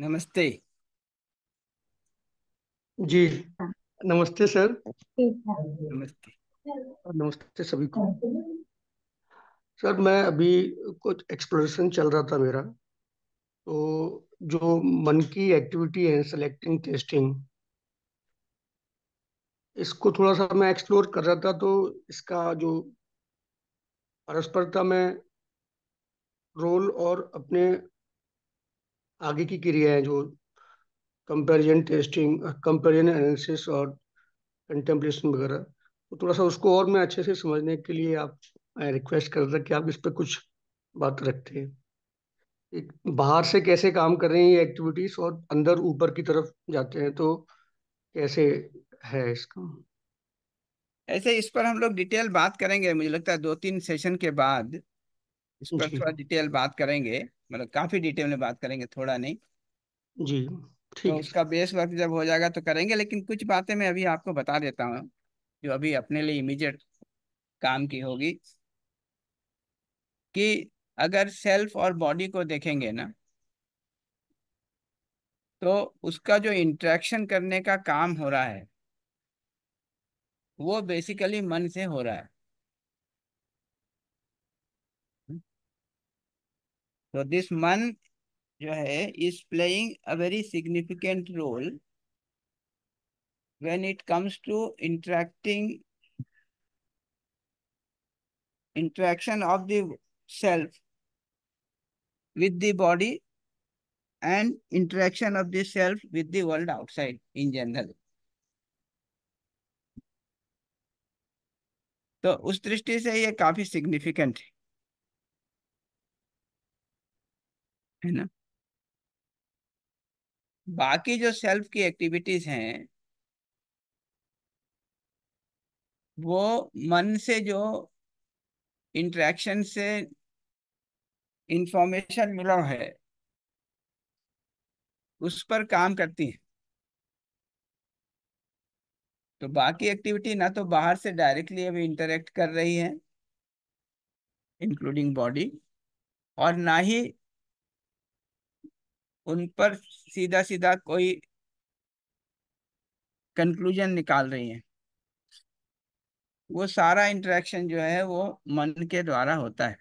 नमस्ते जी नमस्ते सर नमस्ते नमस्ते सभी को सर मैं अभी कुछ एक्सप्लोरेशन चल रहा था मेरा तो जो मन की एक्टिविटी है सेलेक्टिंग टेस्टिंग इसको थोड़ा सा मैं एक्सप्लोर कर रहा था तो इसका जो परस्परता में रोल और अपने आगे की क्रियाएं जो कंपेरिजन टेस्टिंग कंपेरिजन एनालिसिस और कंटेम्पलेशन वगैरह तो थोड़ा सा उसको और मैं अच्छे से समझने के लिए आप रिक्वेस्ट कर रहा कि आप इस पर कुछ बात रखते हैं एक बाहर से कैसे काम कर रहे हैं ये एक्टिविटीज और अंदर ऊपर की तरफ जाते हैं तो कैसे है इसका ऐसे इस पर हम लोग डिटेल बात करेंगे मुझे लगता है दो तीन सेशन के बाद इस पर थोड़ा डिटेल बात करेंगे मतलब काफी डिटेल में बात करेंगे थोड़ा नहीं जी ठीक तो उसका बेस वर्क जब हो जाएगा तो करेंगे लेकिन कुछ बातें मैं अभी आपको बता देता हूँ जो अभी अपने लिए इमीडिएट काम की होगी कि अगर सेल्फ और बॉडी को देखेंगे ना तो उसका जो इंट्रैक्शन करने का काम हो रहा है वो बेसिकली मन से हो रहा है तो दिस मंथ जो है is playing a very significant role when it comes to interacting interaction of the self with the body and interaction of the self with the world outside in general तो उस दृष्टि से ये काफी significant है है ना बाकी जो सेल्फ की एक्टिविटीज हैं वो मन से जो इंट्रैक्शन से इंफॉर्मेशन मिला है उस पर काम करती है तो बाकी एक्टिविटी ना तो बाहर से डायरेक्टली अभी इंटरेक्ट कर रही है इंक्लूडिंग बॉडी और ना ही उन पर सीधा सीधा कोई कंक्लूजन निकाल रही है वो सारा इंटरेक्शन जो है वो मन के द्वारा होता है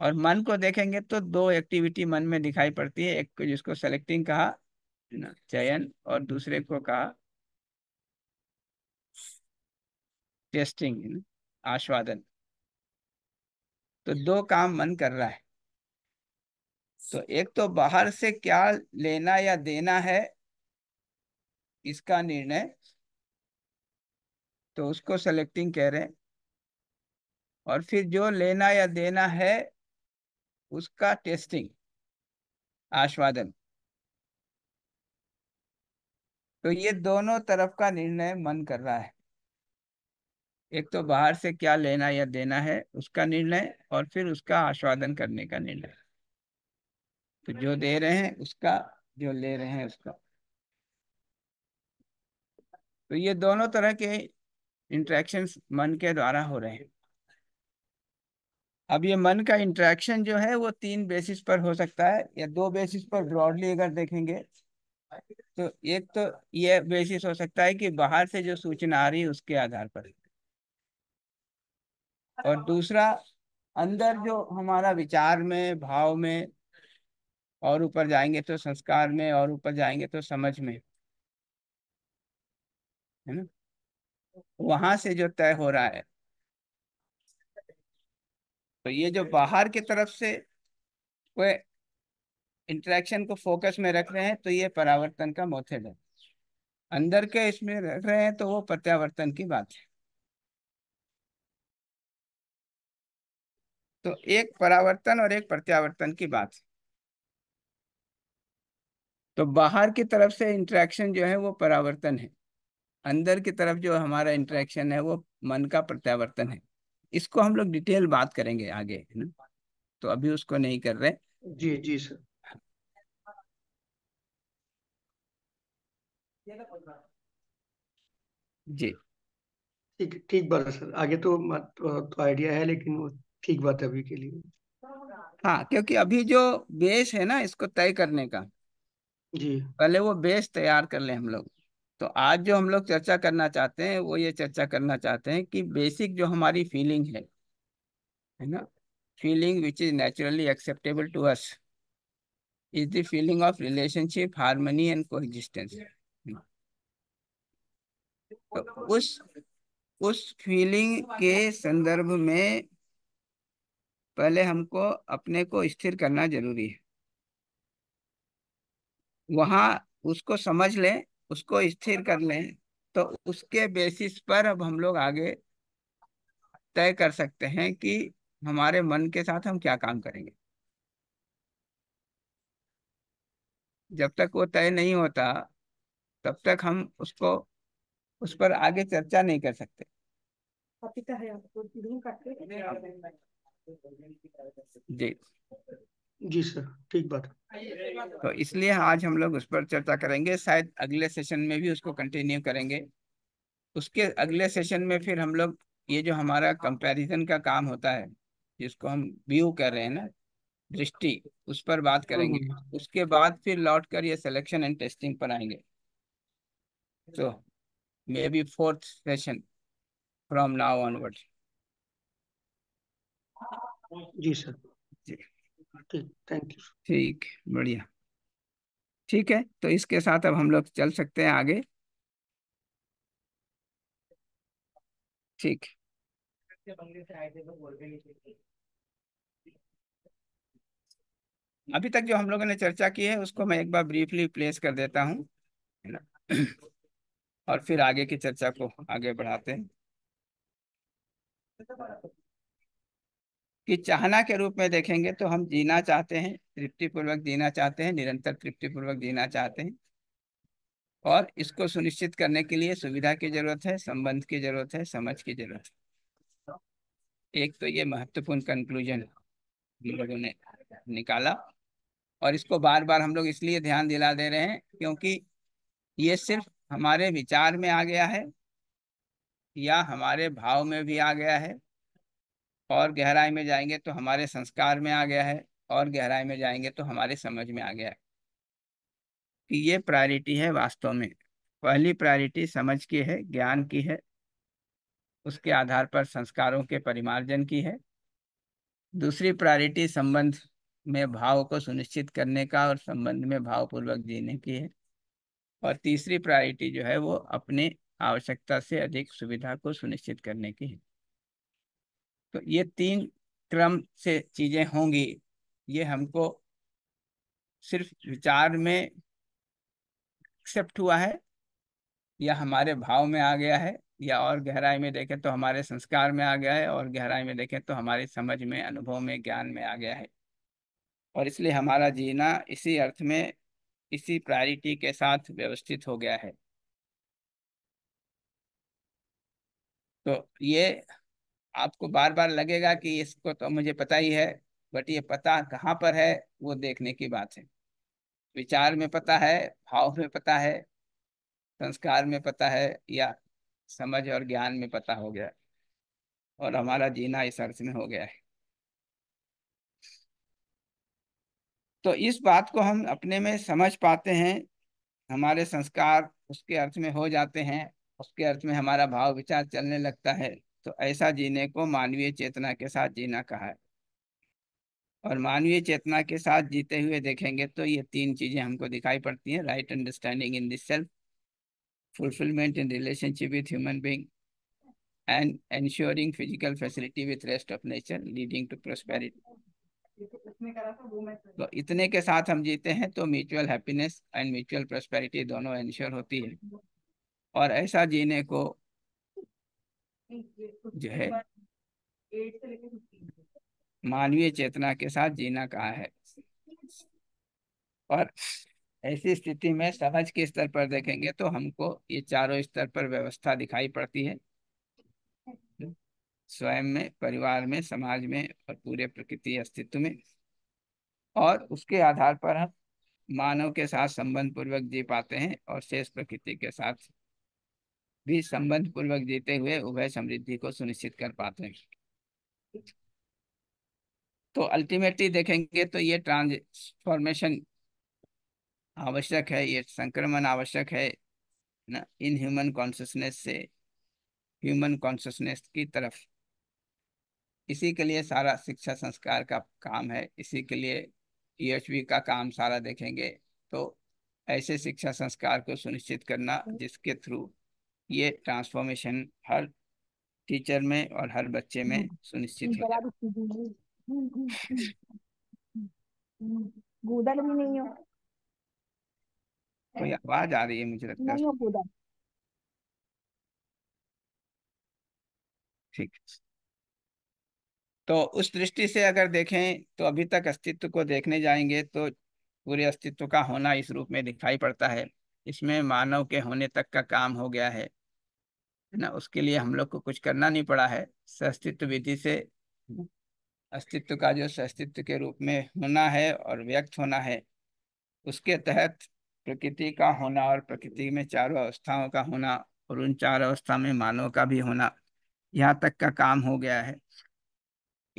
और मन को देखेंगे तो दो एक्टिविटी मन में दिखाई पड़ती है एक को जिसको सेलेक्टिंग कहा ना चयन और दूसरे को कहा टेस्टिंग आस्वादन तो दो काम मन कर रहा है तो एक तो बाहर से क्या लेना या देना है इसका निर्णय तो उसको सेलेक्टिंग कह रहे हैं और फिर जो लेना या देना है उसका टेस्टिंग आस्वादन तो ये दोनों तरफ का निर्णय मन कर रहा है एक तो बाहर से क्या लेना या देना है उसका निर्णय और फिर उसका आस्वादन करने का निर्णय तो जो दे रहे हैं उसका जो ले रहे हैं उसका तो ये दोनों तरह के इंट्रैक्शन मन के द्वारा हो रहे हैं अब ये मन का इंट्रैक्शन जो है वो तीन बेसिस पर हो सकता है या दो बेसिस पर ब्रॉडली अगर देखेंगे तो एक तो ये बेसिस हो सकता है कि बाहर से जो सूचना आ रही है उसके आधार पर और दूसरा अंदर जो हमारा विचार में भाव में और ऊपर जाएंगे तो संस्कार में और ऊपर जाएंगे तो समझ में है ना वहां से जो तय हो रहा है तो ये जो बाहर की तरफ से कोई इंट्रैक्शन को फोकस में रख रहे हैं तो ये परावर्तन का मोथेड है अंदर के इसमें रख रहे हैं तो वो प्रत्यावर्तन की बात है तो एक परावर्तन और एक प्रत्यावर्तन की बात है तो बाहर की तरफ से इंट्रैक्शन जो है वो परावर्तन है अंदर की तरफ जो हमारा इंट्रैक्शन है वो मन का प्रत्यावर्तन है इसको हम लोग डिटेल बात करेंगे आगे है ना तो अभी उसको नहीं कर रहे जी जी सर जी ठीक ठीक बात है सर आगे तो मत तो आइडिया है लेकिन वो ठीक बात है अभी के लिए हाँ क्योंकि अभी जो बेस है ना इसको तय करने का जी पहले वो बेस तैयार कर ले हम लोग तो आज जो हम लोग चर्चा करना चाहते हैं वो ये चर्चा करना चाहते हैं कि बेसिक जो हमारी फीलिंग है है ना feeling which is naturally acceptable to us is the feeling of relationship harmony and existence तो उस उस फीलिंग के संदर्भ में पहले हमको अपने को स्थिर करना जरूरी है वहां उसको समझ लें उसको स्थिर कर लें तो उसके बेसिस पर अब हम लोग आगे तय कर सकते हैं कि हमारे मन के साथ हम क्या काम करेंगे जब तक वो तय नहीं होता तब तक हम उसको उस पर आगे चर्चा नहीं कर सकते जी जी सर ठीक बात तो इसलिए आज हम लोग उस पर चर्चा करेंगे शायद अगले सेशन में भी उसको कंटिन्यू करेंगे उसके अगले सेशन में फिर हम लोग ये जो हमारा कंपैरिजन का काम होता है जिसको हम व्यू कर रहे हैं ना दृष्टि उस पर बात हाँ, हाँ, करेंगे हाँ। उसके बाद फिर लौट कर ये सिलेक्शन एंड टेस्टिंग पर आएंगे तो may be fourth session from now onward जी सर जी ठीक थैंक यू ठीक बढ़िया ठीक है तो इसके साथ अब हम लोग चल सकते हैं आगे ठीक अभी तक जो हम लोगों ने चर्चा की है उसको मैं एक बार ब्रीफली प्लेस कर देता हूँ और फिर आगे की चर्चा को आगे बढ़ाते हैं कि चाहना के रूप में देखेंगे तो हम जीना चाहते हैं तृप्तिपूर्वक जीना चाहते हैं निरंतर तृप्तिपूर्वक जीना चाहते हैं और इसको सुनिश्चित करने के लिए सुविधा की जरूरत है संबंध की जरूरत है समझ की जरूरत है एक तो ये महत्वपूर्ण कंक्लूजन हम लोगों ने निकाला और इसको बार बार हम लोग इसलिए ध्यान दिला दे रहे हैं क्योंकि ये सिर्फ हमारे विचार में आ गया है या हमारे भाव में भी आ गया है और गहराई में जाएंगे तो हमारे संस्कार में आ गया है और गहराई में जाएंगे तो हमारे समझ में आ गया है कि ये प्रायोरिटी है वास्तव में पहली प्रायोरिटी समझ की है ज्ञान की है उसके आधार पर संस्कारों के परिमार्जन की है दूसरी प्रायोरिटी संबंध में भाव को सुनिश्चित करने का और संबंध में भावपूर्वक जीने की है और तीसरी प्रायोरिटी जो है वो अपने आवश्यकता से अधिक सुविधा को सुनिश्चित करने की है तो ये तीन क्रम से चीजें होंगी ये हमको सिर्फ विचार में एक्सेप्ट हुआ है या हमारे भाव में आ गया है या और गहराई में देखें तो हमारे संस्कार में आ गया है और गहराई में देखें तो हमारी समझ में अनुभव में ज्ञान में आ गया है और इसलिए हमारा जीना इसी अर्थ में इसी प्रायोरिटी के साथ व्यवस्थित हो गया है तो ये आपको बार बार लगेगा कि इसको तो मुझे पता ही है बट ये पता कहाँ पर है वो देखने की बात है विचार में पता है भाव में पता है संस्कार में पता है या समझ और ज्ञान में पता हो गया और हमारा जीना इस अर्थ में हो गया है तो इस बात को हम अपने में समझ पाते हैं हमारे संस्कार उसके अर्थ में हो जाते हैं उसके अर्थ में हमारा भाव विचार चलने लगता है तो ऐसा जीने को मानवीय चेतना के साथ जीना कहा है और मानवीय चेतना के साथ जीते हुए देखेंगे तो ये तीन चीजें हमको दिखाई पड़ती हैं right understanding in this self fulfilment in relationship with human being and ensuring physical facility with rest of nature leading to prosperity तो इतने के साथ हम जीते हैं तो mutual happiness and mutual prosperity दोनों एंश्योर होती है और ऐसा जीने को जो है मानवीय चेतना के साथ जीना कहा है और ऐसी स्थिति में समझ के स्तर पर देखेंगे तो हमको ये चारों स्तर पर व्यवस्था दिखाई पड़ती है स्वयं में परिवार में समाज में और पूरे प्रकृति अस्तित्व में और उसके आधार पर हम मानव के साथ संबंध पूर्वक जी पाते हैं और शेष प्रकृति के साथ भी संबंध पूर्वक जीते हुए उभय समृद्धि को सुनिश्चित कर पाते हैं तो अल्टीमेटली देखेंगे तो ये ट्रांसफॉर्मेशन आवश्यक है ये संक्रमण आवश्यक है ना इन ह्यूमन कॉन्सियसनेस से ह्यूमन कॉन्सियसनेस की तरफ इसी के लिए सारा शिक्षा संस्कार का काम है इसी के लिए ईएचवी e का काम सारा देखेंगे तो ऐसे शिक्षा संस्कार को सुनिश्चित करना जिसके थ्रू ये ट्रांसफॉर्मेशन हर टीचर में और हर बच्चे में हम्म। सुनिश्चित हो हम्म, हम्म, भी नहीं हो कोई आवाज आ रही है मुझे लगता है ठीक तो उस दृष्टि से अगर देखें तो अभी तक अस्तित्व को देखने जाएंगे तो पूरे अस्तित्व का होना इस रूप में दिखाई पड़ता है इसमें मानव के होने तक का काम हो गया है ना उसके लिए हम लोग को कुछ करना नहीं पड़ा है सस्तित्व विधि से अस्तित्व का जो सस्तित्व के रूप में होना है और व्यक्त होना है उसके तहत प्रकृति का होना और प्रकृति में चारों अवस्थाओं का होना और उन चार अवस्था में मानव का भी होना यहाँ तक का काम हो गया है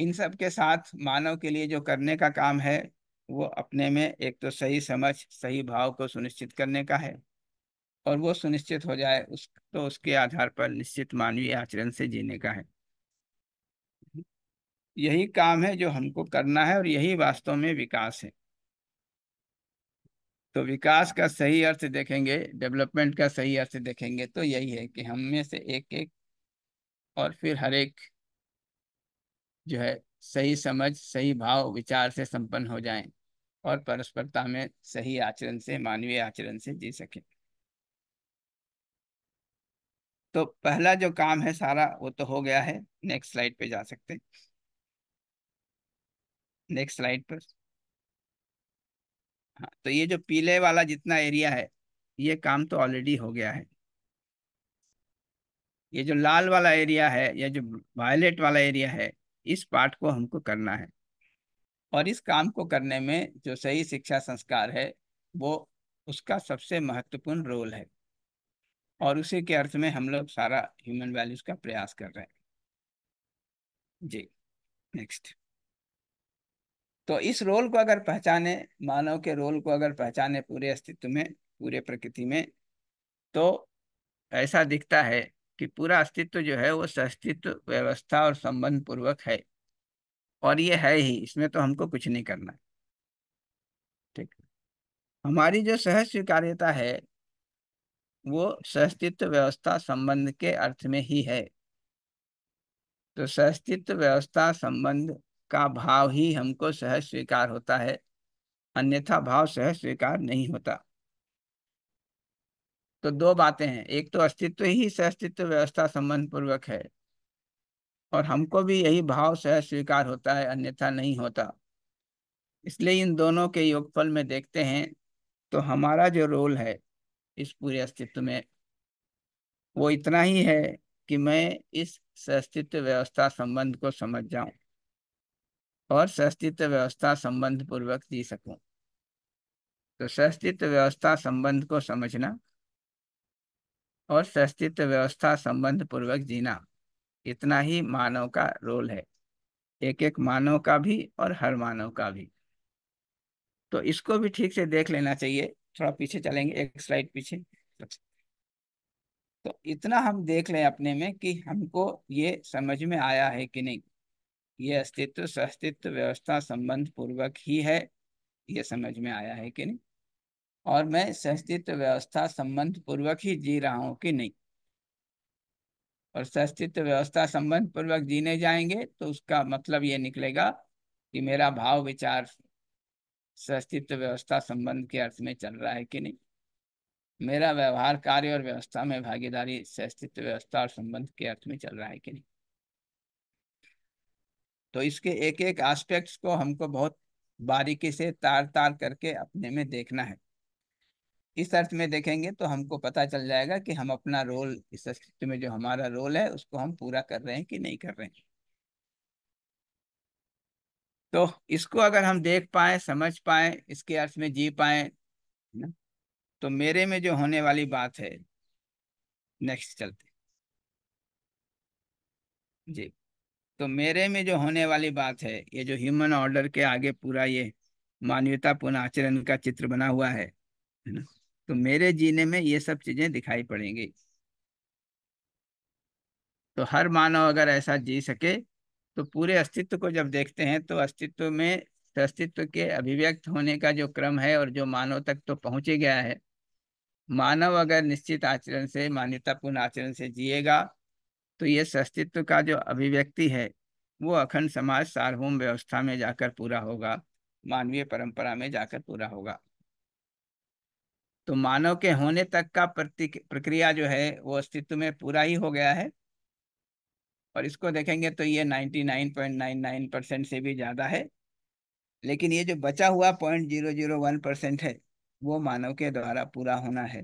इन सब के साथ मानव के लिए जो करने का काम है वो अपने में एक तो सही समझ सही भाव को सुनिश्चित करने का है और वो सुनिश्चित हो जाए उस तो उसके आधार पर निश्चित मानवीय आचरण से जीने का है यही काम है जो हमको करना है और यही वास्तव में विकास है तो विकास का सही अर्थ देखेंगे डेवलपमेंट का सही अर्थ देखेंगे तो यही है कि हम में से एक एक और फिर हर एक जो है सही समझ सही भाव विचार से संपन्न हो जाए और परस्परता में सही आचरण से मानवीय आचरण से जी सकें तो पहला जो काम है सारा वो तो हो गया है नेक्स्ट स्लाइड पे जा सकते हैं नेक्स्ट स्लाइड पर हाँ तो ये जो पीले वाला जितना एरिया है ये काम तो ऑलरेडी हो गया है ये जो लाल वाला एरिया है या जो वायलेट वाला एरिया है इस पार्ट को हमको करना है और इस काम को करने में जो सही शिक्षा संस्कार है वो उसका सबसे महत्वपूर्ण रोल है और उसी के अर्थ में हम लोग सारा ह्यूमन वैल्यूज का प्रयास कर रहे हैं जी नेक्स्ट तो इस रोल को अगर पहचाने मानव के रोल को अगर पहचाने पूरे अस्तित्व में पूरे प्रकृति में तो ऐसा दिखता है कि पूरा अस्तित्व जो है वो सस्तित्व व्यवस्था और संबंध पूर्वक है और ये है ही इसमें तो हमको कुछ नहीं करना ठीक हमारी जो सहज स्वीकार्यता है वो सहस्तित्व व्यवस्था संबंध के अर्थ में ही है तो सहस्तित्व व्यवस्था संबंध का भाव ही हमको सहज स्वीकार होता है अन्यथा भाव सहज स्वीकार नहीं होता तो दो बातें हैं एक तो अस्तित्व ही सहस्तित्व व्यवस्था संबंध पूर्वक है और हमको भी यही भाव सहज स्वीकार होता है अन्यथा नहीं होता इसलिए इन दोनों के योगफल में देखते हैं तो हमारा जो रोल है इस पूरे अस्तित्व में वो इतना ही है कि मैं इस सस्तित्व व्यवस्था संबंध को समझ जाऊं और सस्तित्व व्यवस्था संबंध पूर्वक जी सकूं तो सस्तित्व व्यवस्था संबंध को समझना और सस्तित्व व्यवस्था संबंध पूर्वक जीना इतना ही मानव का रोल है एक एक मानव का भी और हर मानव का भी तो इसको भी ठीक से देख लेना चाहिए थोड़ा पीछे चलेंगे एक स्लाइड पीछे तो इतना हम देख लें अपने में कि हमको ये समझ में आया है कि नहीं ये अस्तित्व सस्तित्व व्यवस्था संबंध पूर्वक ही है ये समझ में आया है कि नहीं और मैं सस्तित्व व्यवस्था संबंध पूर्वक ही जी रहा हूं कि नहीं और सस्तित्व व्यवस्था संबंध पूर्वक जीने जाएंगे तो उसका मतलब ये निकलेगा कि मेरा भाव विचार सस्तित्व व्यवस्था संबंध के अर्थ में चल रहा है कि नहीं मेरा व्यवहार कार्य और व्यवस्था में भागीदारी सस्तित्व व्यवस्था और संबंध के अर्थ में चल रहा है कि नहीं तो इसके एक एक एस्पेक्ट्स को हमको बहुत बारीकी से तार तार करके अपने में देखना है इस अर्थ में देखेंगे तो हमको पता चल जाएगा कि हम अपना रोल इस अस्तित्व में जो हमारा रोल है उसको हम पूरा कर रहे हैं कि नहीं कर रहे हैं तो इसको अगर हम देख पाए समझ पाए इसके अर्थ में जी पाए ना तो मेरे में जो होने वाली बात है नेक्स्ट चलते जी तो मेरे में जो होने वाली बात है ये जो ह्यूमन ऑर्डर के आगे पूरा ये मानवता पूर्ण आचरण का चित्र बना हुआ है है ना तो मेरे जीने में ये सब चीजें दिखाई पड़ेंगी तो हर मानव अगर ऐसा जी सके तो पूरे अस्तित्व को जब देखते हैं तो अस्तित्व में अस्तित्व के अभिव्यक्त होने का जो क्रम है और जो मानव तक तो पहुंचे गया है मानव अगर निश्चित आचरण से मान्यतापूर्ण आचरण से जिएगा तो ये अस्तित्व का जो अभिव्यक्ति है वो अखंड समाज सार्वभौम व्यवस्था में जाकर पूरा होगा मानवीय परंपरा में जाकर पूरा होगा तो मानव के होने तक का प्रतिक प्रक्रिया जो है वो अस्तित्व में पूरा ही हो गया है और इसको देखेंगे तो ये 99.99 परसेंट से भी ज़्यादा है लेकिन ये जो बचा हुआ point zero zero one percent है वो मानव के द्वारा पूरा होना है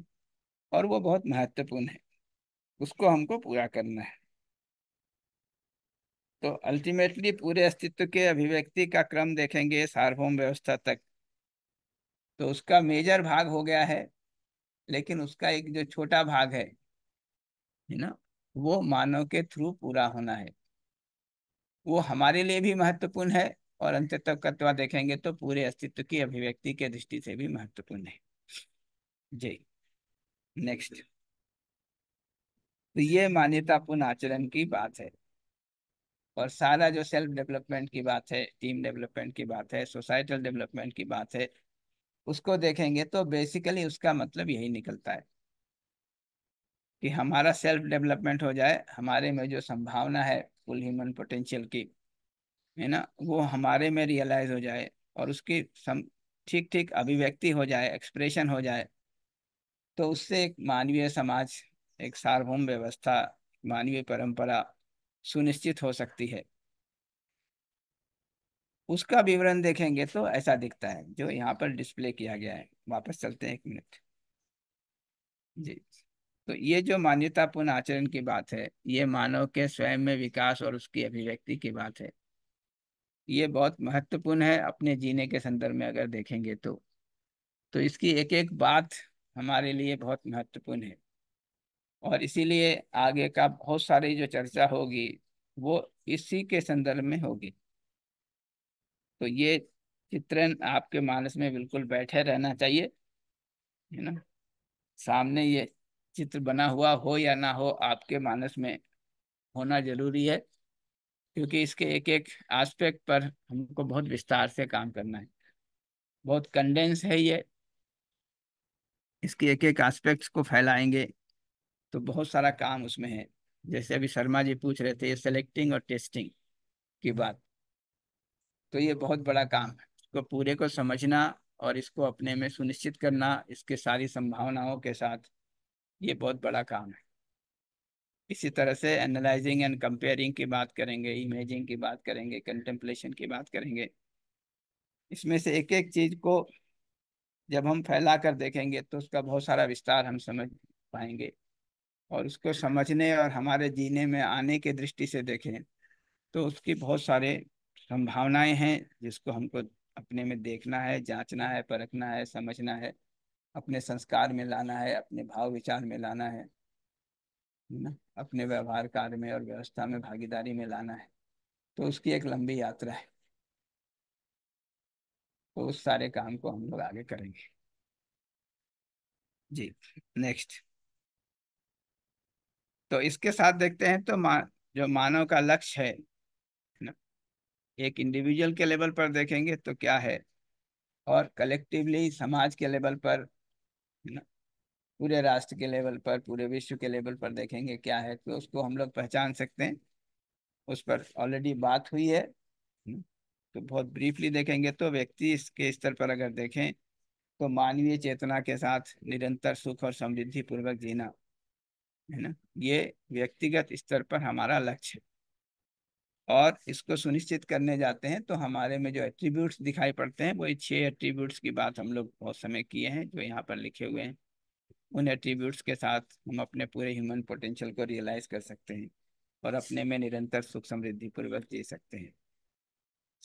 और वो बहुत महत्वपूर्ण है उसको हमको पूरा करना है तो अल्टीमेटली पूरे अस्तित्व के अभिव्यक्ति का क्रम देखेंगे सार्वभौम व्यवस्था तक तो उसका मेजर भाग हो गया है लेकिन उसका एक जो छोटा भाग है ना वो मानव के थ्रू पूरा होना है वो हमारे लिए भी महत्वपूर्ण है और तक तत्व देखेंगे तो पूरे अस्तित्व की अभिव्यक्ति के दृष्टि से भी महत्वपूर्ण है जी नेक्स्ट तो ये मान्यतापूर्ण आचरण की बात है और सारा जो सेल्फ डेवलपमेंट की बात है टीम डेवलपमेंट की बात है सोसाइटल डेवलपमेंट की बात है उसको देखेंगे तो बेसिकली उसका मतलब यही निकलता है कि हमारा सेल्फ डेवलपमेंट हो जाए हमारे में जो संभावना है फुल ह्यूमन पोटेंशियल की है ना वो हमारे में रियलाइज हो जाए और उसकी सम ठीक ठीक अभिव्यक्ति हो जाए एक्सप्रेशन हो जाए तो उससे एक मानवीय समाज एक सार्वभौम व्यवस्था मानवीय परंपरा सुनिश्चित हो सकती है उसका विवरण देखेंगे तो ऐसा दिखता है जो यहाँ पर डिस्प्ले किया गया है वापस चलते हैं एक मिनट जी तो ये जो मान्यतापूर्ण आचरण की बात है ये मानव के स्वयं में विकास और उसकी अभिव्यक्ति की बात है ये बहुत महत्वपूर्ण है अपने जीने के संदर्भ में अगर देखेंगे तो तो इसकी एक एक बात हमारे लिए बहुत महत्वपूर्ण है और इसीलिए आगे का बहुत सारी जो चर्चा होगी वो इसी के संदर्भ में होगी तो ये चित्रण आपके मानस में बिल्कुल बैठे रहना चाहिए है ना सामने ये चित्र बना हुआ हो या ना हो आपके मानस में होना जरूरी है क्योंकि इसके एक एक एस्पेक्ट पर हमको बहुत विस्तार से काम करना है बहुत कंडेंस है ये इसके एक एक एस्पेक्ट्स को फैलाएंगे तो बहुत सारा काम उसमें है जैसे अभी शर्मा जी पूछ रहे थे ये सेलेक्टिंग और टेस्टिंग की बात तो ये बहुत बड़ा काम है इसको पूरे को समझना और इसको अपने में सुनिश्चित करना इसके सारी संभावनाओं के साथ ये बहुत बड़ा काम है इसी तरह से एनालाइजिंग एंड कंपेयरिंग की बात करेंगे इमेजिंग की बात करेंगे कंटेम्पलेशन की बात करेंगे इसमें से एक एक चीज को जब हम फैला कर देखेंगे तो उसका बहुत सारा विस्तार हम समझ पाएंगे और उसको समझने और हमारे जीने में आने के दृष्टि से देखें तो उसकी बहुत सारे संभावनाएं हैं जिसको हमको अपने में देखना है जांचना है परखना है समझना है अपने संस्कार में लाना है अपने भाव विचार में लाना है ना अपने व्यवहार कार्य में और व्यवस्था में भागीदारी में लाना है तो उसकी एक लंबी यात्रा है तो उस सारे काम को हम लोग आगे करेंगे जी नेक्स्ट तो इसके साथ देखते हैं तो मा, जो मानव का लक्ष्य है ना एक इंडिविजुअल के लेवल पर देखेंगे तो क्या है और कलेक्टिवली समाज के लेवल पर पूरे राष्ट्र के लेवल पर पूरे विश्व के लेवल पर देखेंगे क्या है तो उसको हम लोग पहचान सकते हैं उस पर ऑलरेडी बात हुई है तो बहुत ब्रीफली देखेंगे तो व्यक्ति इसके स्तर पर अगर देखें तो मानवीय चेतना के साथ निरंतर सुख और समृद्धि पूर्वक जीना है ना ये व्यक्तिगत स्तर पर हमारा लक्ष्य है और इसको सुनिश्चित करने जाते हैं तो हमारे में जो एट्रीब्यूट्स दिखाई पड़ते हैं वही छह एट्रीब्यूट्स की बात हम लोग बहुत समय किए हैं जो यहाँ पर लिखे हुए हैं उन एट्रीब्यूट्स के साथ हम अपने पूरे ह्यूमन पोटेंशियल को रियलाइज कर सकते हैं और अपने में निरंतर सुख समृद्धि पूर्वक जी सकते हैं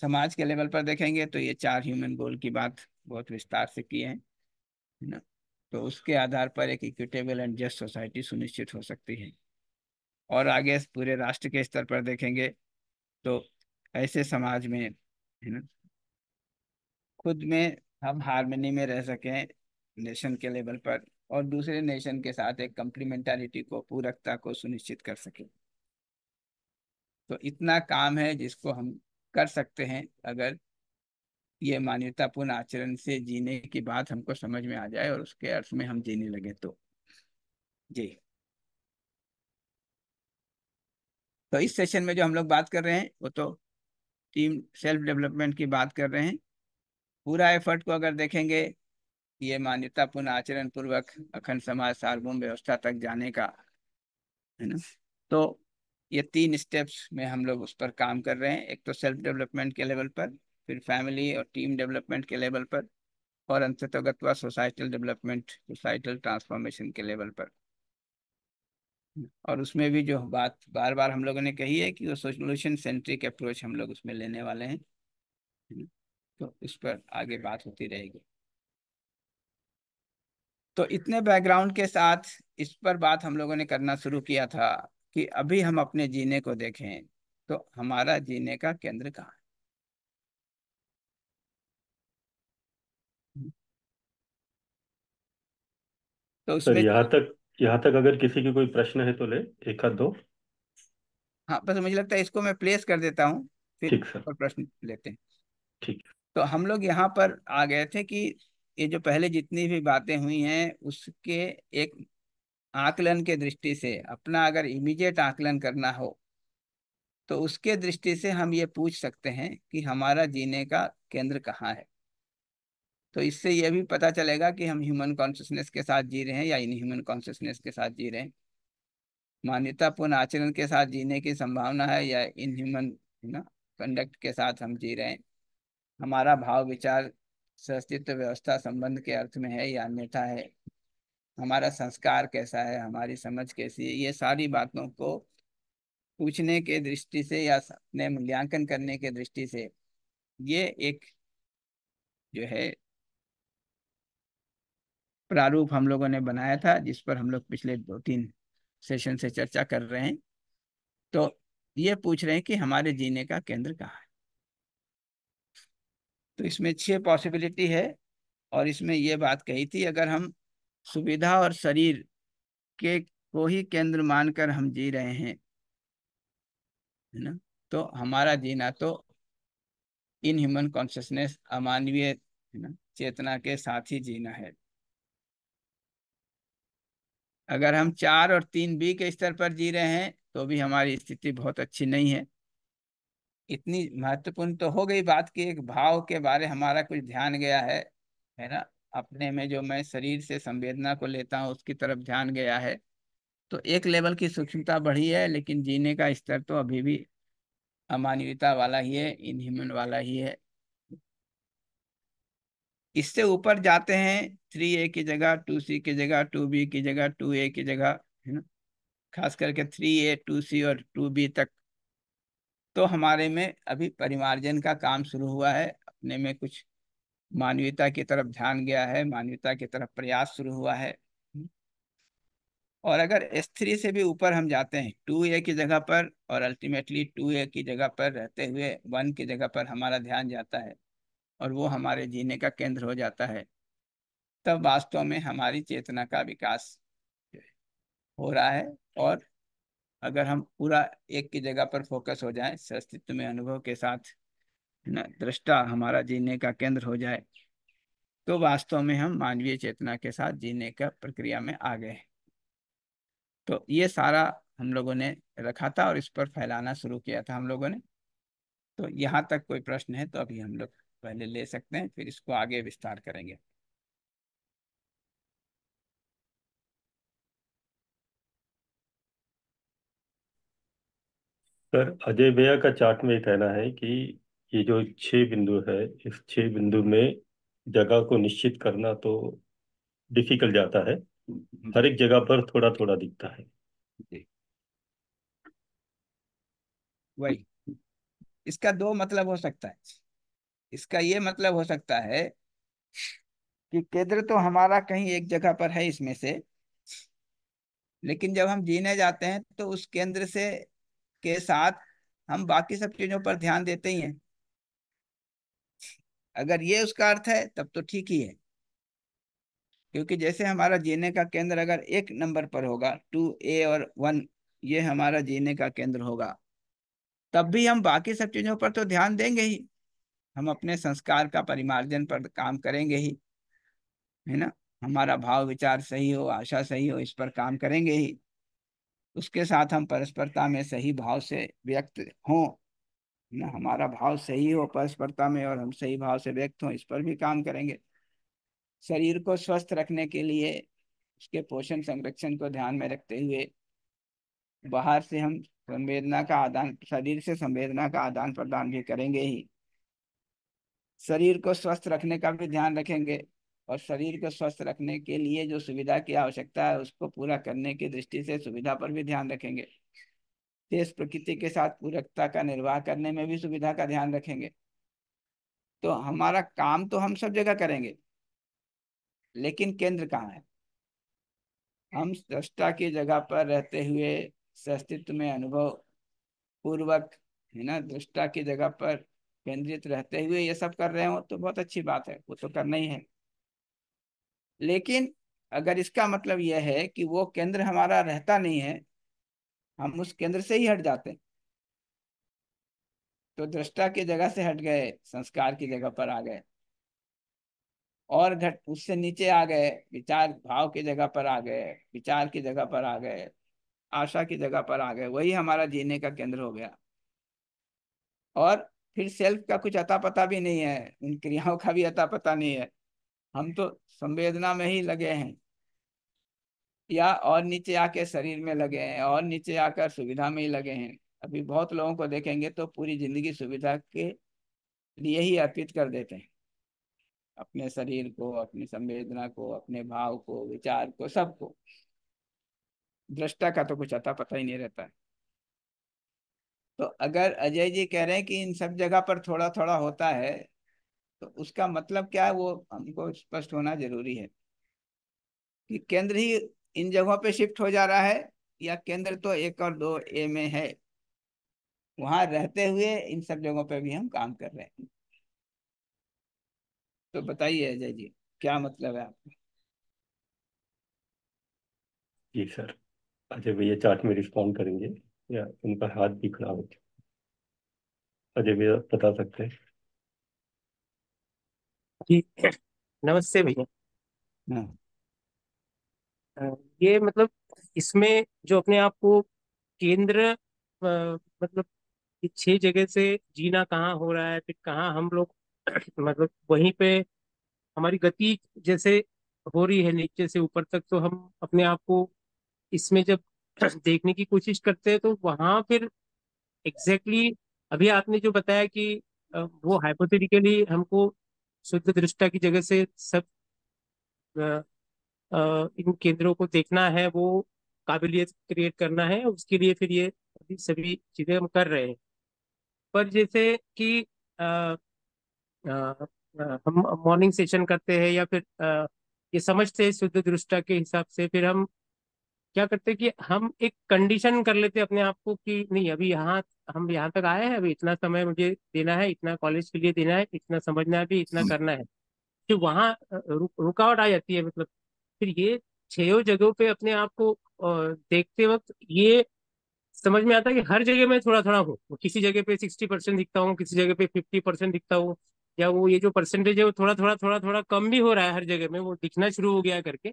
समाज के लेवल पर देखेंगे तो ये चार ह्यूमन गोल की बात बहुत विस्तार से किए हैं है ना तो उसके आधार पर एक इक्विटेबल एंड जस्ट सोसाइटी सुनिश्चित हो सकती है और आगे पूरे राष्ट्र के स्तर पर देखेंगे तो ऐसे समाज में है ना खुद में हम हारमोनी में रह सकें नेशन के लेवल पर और दूसरे नेशन के साथ एक कंप्लीमेंटालिटी को पूरकता को सुनिश्चित कर सकें तो इतना काम है जिसको हम कर सकते हैं अगर ये मान्यतापूर्ण आचरण से जीने की बात हमको समझ में आ जाए और उसके अर्थ में हम जीने लगे तो जी तो इस सेशन में जो हम लोग बात कर रहे हैं वो तो टीम सेल्फ डेवलपमेंट की बात कर रहे हैं पूरा एफर्ट को अगर देखेंगे ये मान्यता पूर्ण आचरण पूर्वक अखंड समाज सार्वभौम व्यवस्था तक जाने का है ना तो ये तीन स्टेप्स में हम लोग उस पर काम कर रहे हैं एक तो सेल्फ डेवलपमेंट के लेवल पर फिर फैमिली और टीम डेवलपमेंट के लेवल पर और अंततगत्वा सोसाइटल डेवलपमेंट सोसाइटल ट्रांसफॉर्मेशन के लेवल पर और उसमें भी जो बात बार बार हम लोगों ने कही है कि वो सोल्यूशन सेंट्रिक अप्रोच हम लोग उसमें लेने वाले हैं तो इस पर आगे बात होती रहेगी तो इतने बैकग्राउंड के साथ इस पर बात हम लोगों ने करना शुरू किया था कि अभी हम अपने जीने को देखें तो हमारा जीने का केंद्र कहाँ है हम्म। तो उसमें यहाँ तक यहाँ तक अगर किसी की कोई प्रश्न है तो ले एक हाथ दो हाँ बस मुझे लगता है इसको मैं प्लेस कर देता हूँ फिर प्रश्न लेते हैं ठीक तो हम लोग यहाँ पर आ गए थे कि ये जो पहले जितनी भी बातें हुई हैं उसके एक आकलन के दृष्टि से अपना अगर इमीडिएट आकलन करना हो तो उसके दृष्टि से हम ये पूछ सकते हैं कि हमारा जीने का केंद्र कहाँ है तो इससे यह भी पता चलेगा कि हम ह्यूमन कॉन्शियसनेस के साथ जी रहे हैं या इन ह्यूमन कॉन्शियसनेस के साथ जी रहे हैं मान्यतापूर्ण आचरण के साथ जीने की संभावना है या इन ह्यूमन ना कंडक्ट के साथ हम जी रहे हैं हमारा भाव विचार सस्तित्व व्यवस्था संबंध के अर्थ में है या अन्यथा है हमारा संस्कार कैसा है हमारी समझ कैसी है ये सारी बातों को पूछने के दृष्टि से या अपने मूल्यांकन करने के दृष्टि से ये एक जो है प्रारूप हम लोगों ने बनाया था जिस पर हम लोग पिछले दो तीन सेशन से चर्चा कर रहे हैं तो ये पूछ रहे हैं कि हमारे जीने का केंद्र कहाँ है तो इसमें छह पॉसिबिलिटी है और इसमें यह बात कही थी अगर हम सुविधा और शरीर के को ही केंद्र मानकर हम जी रहे हैं है ना तो हमारा जीना तो इन ह्यूमन कॉन्शियसनेस अमानवीय है ना चेतना के साथ ही जीना है अगर हम चार और तीन बी के स्तर पर जी रहे हैं तो भी हमारी स्थिति बहुत अच्छी नहीं है इतनी महत्वपूर्ण तो हो गई बात कि एक भाव के बारे हमारा कुछ ध्यान गया है है ना अपने में जो मैं शरीर से संवेदना को लेता हूँ उसकी तरफ ध्यान गया है तो एक लेवल की सूक्ष्मता बढ़ी है लेकिन जीने का स्तर तो अभी भी अमानवीयता वाला ही है इनह्यूमन वाला ही है इससे ऊपर जाते हैं थ्री ए की जगह टू सी की जगह टू बी की जगह टू ए की जगह है ना खास करके थ्री ए टू सी और टू बी तक तो हमारे में अभी परिमार्जन का काम शुरू हुआ है अपने में कुछ मानवीयता की तरफ ध्यान गया है मानवीयता की तरफ प्रयास शुरू हुआ है और अगर एस थ्री से भी ऊपर हम जाते हैं टू ए की जगह पर और अल्टीमेटली टू ए की जगह पर रहते हुए वन की जगह पर हमारा ध्यान जाता है और वो हमारे जीने का केंद्र हो जाता है तब वास्तव में हमारी चेतना का विकास हो रहा है और अगर हम पूरा एक की जगह पर फोकस हो जाए सस्तित्व में अनुभव के साथ दृष्टा हमारा जीने का केंद्र हो जाए तो वास्तव में हम मानवीय चेतना के साथ जीने का प्रक्रिया में आ गए तो ये सारा हम लोगों ने रखा था और इस पर फैलाना शुरू किया था हम लोगों ने तो यहाँ तक कोई प्रश्न है तो अभी हम लोग पहले ले सकते हैं फिर इसको आगे विस्तार करेंगे सर अजय भैया का चार्ट में कहना है कि ये जो छह बिंदु है इस छह बिंदु में जगह को निश्चित करना तो डिफिकल्ट जाता है हम्म। हर एक जगह पर थोड़ा थोड़ा दिखता है वही इसका दो मतलब हो सकता है इसका ये मतलब हो सकता है कि केंद्र तो हमारा कहीं एक जगह पर है इसमें से लेकिन जब हम जीने जाते हैं तो उस केंद्र से के साथ हम बाकी सब चीजों पर ध्यान देते ही हैं अगर ये उसका अर्थ है तब तो ठीक ही है क्योंकि जैसे हमारा जीने का केंद्र अगर एक नंबर पर होगा टू ए और वन ये हमारा जीने का केंद्र होगा तब भी हम बाकी सब चीजों पर तो ध्यान देंगे ही हम अपने संस्कार का परिमार्जन पर काम करेंगे ही है ना हमारा भाव विचार सही हो आशा सही हो इस पर काम करेंगे ही उसके साथ हम परस्परता में सही भाव से व्यक्त हों ना हमारा भाव सही हो परस्परता में और हम सही भाव से व्यक्त हों इस पर भी काम करेंगे शरीर को स्वस्थ रखने के लिए उसके पोषण संरक्षण को ध्यान में रखते हुए बाहर से हम संवेदना का आदान शरीर से संवेदना का आदान प्रदान भी करेंगे ही शरीर को स्वस्थ रखने का भी ध्यान रखेंगे और शरीर को स्वस्थ रखने के लिए जो सुविधा की आवश्यकता है उसको पूरा करने की दृष्टि से सुविधा पर भी ध्यान रखेंगे देश प्रकृति के साथ पूरकता का निर्वाह करने में भी सुविधा का ध्यान रखेंगे तो हमारा काम तो हम सब जगह करेंगे लेकिन केंद्र कहाँ है हम सृष्टा की जगह पर रहते हुए सस्तित्व में अनुभव पूर्वक है ना दृष्टा की जगह पर केंद्रित रहते हुए ये सब कर रहे हो तो बहुत अच्छी बात है वो तो करना ही है लेकिन अगर इसका मतलब यह है कि वो केंद्र हमारा रहता नहीं है हम उस केंद्र से ही हट जाते तो दृष्टा की जगह से हट गए संस्कार की जगह पर आ गए और घट उससे नीचे आ गए विचार भाव की जगह पर आ गए विचार की जगह पर आ गए आशा की जगह पर आ गए वही हमारा जीने का केंद्र हो गया और फिर सेल्फ का कुछ अता पता भी नहीं है उन क्रियाओं का भी अता पता नहीं है हम तो संवेदना में ही लगे हैं या और नीचे आके शरीर में लगे हैं और नीचे आकर सुविधा में ही लगे हैं अभी बहुत लोगों को देखेंगे तो पूरी जिंदगी सुविधा के लिए ही अर्पित कर देते हैं अपने शरीर को अपनी संवेदना को अपने भाव को विचार को सबको दृष्टा का तो कुछ अता पता ही नहीं रहता है तो अगर अजय जी कह रहे हैं कि इन सब जगह पर थोड़ा थोड़ा होता है तो उसका मतलब क्या है वो हमको स्पष्ट होना जरूरी है कि केंद्र ही इन जगहों पे शिफ्ट हो जा रहा है या केंद्र तो एक और दो ए में है वहां रहते हुए इन सब जगहों पे भी हम काम कर रहे हैं तो बताइए अजय जी क्या मतलब है आपका जी सर अजय भैया चार्ट में रिस्पॉन्ड करेंगे या उनका हाथ भी खड़ा हो अजय भैया बता सकते हैं नमस्ते भैया ये मतलब इसमें जो अपने आप को केंद्र मतलब छह जगह से जीना कहाँ हो रहा है फिर कहाँ हम लोग मतलब वहीं पे हमारी गति जैसे हो रही है नीचे से ऊपर तक तो हम अपने आप को इसमें जब देखने की कोशिश करते हैं तो वहां फिर एग्जैक्टली exactly, अभी आपने जो बताया कि वो हाइपोथेटिकली हमको शुद्ध दृष्टा की जगह से सब इन केंद्रों को देखना है वो काबिलियत क्रिएट करना है उसके लिए फिर ये अभी सभी चीजें हम कर रहे हैं पर जैसे कि हम मॉर्निंग सेशन करते हैं या फिर आ, ये समझते हैं शुद्ध दृष्टा के हिसाब से फिर हम क्या करते हैं कि हम एक कंडीशन कर लेते हैं अपने आप को कि नहीं अभी यहाँ हम यहाँ तक आए हैं अभी इतना समय मुझे देना है इतना कॉलेज के लिए देना है इतना समझना है भी इतना हम्म। करना है कि वहाँ रुकावट आ जाती है मतलब फिर ये छो जगहों पे अपने आप को देखते वक्त ये समझ में आता है कि हर जगह में थोड़ा थोड़ा हो किसी जगह पे सिक्सटी परसेंट दिखता हूँ किसी जगह पे फिफ्टी परसेंट दिखता हूँ या वो ये जो परसेंटेज है वो थोड़ा थोड़ा थोड़ा थोड़ा कम भी हो रहा है हर जगह में वो दिखना शुरू हो गया करके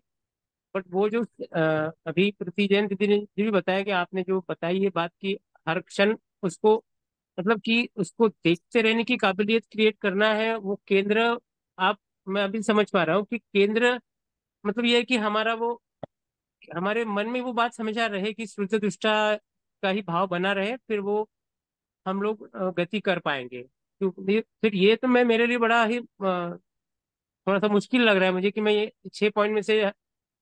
बट वो जो आ, अभी प्रति जैन दीदी ने जो भी बताया कि आपने जो बताई ये बात की हर क्षण उसको मतलब कि उसको देखते रहने की काबिलियत क्रिएट करना है वो केंद्र आप मैं अभी समझ पा रहा हूँ कि केंद्र मतलब ये है कि हमारा वो हमारे मन में वो बात हमेशा रहे कि सूर्य दुष्टा का ही भाव बना रहे फिर वो हम लोग गति कर पाएंगे तो फिर ये तो मैं मेरे लिए बड़ा ही थोड़ा सा मुश्किल लग रहा है मुझे कि मैं ये छह पॉइंट में से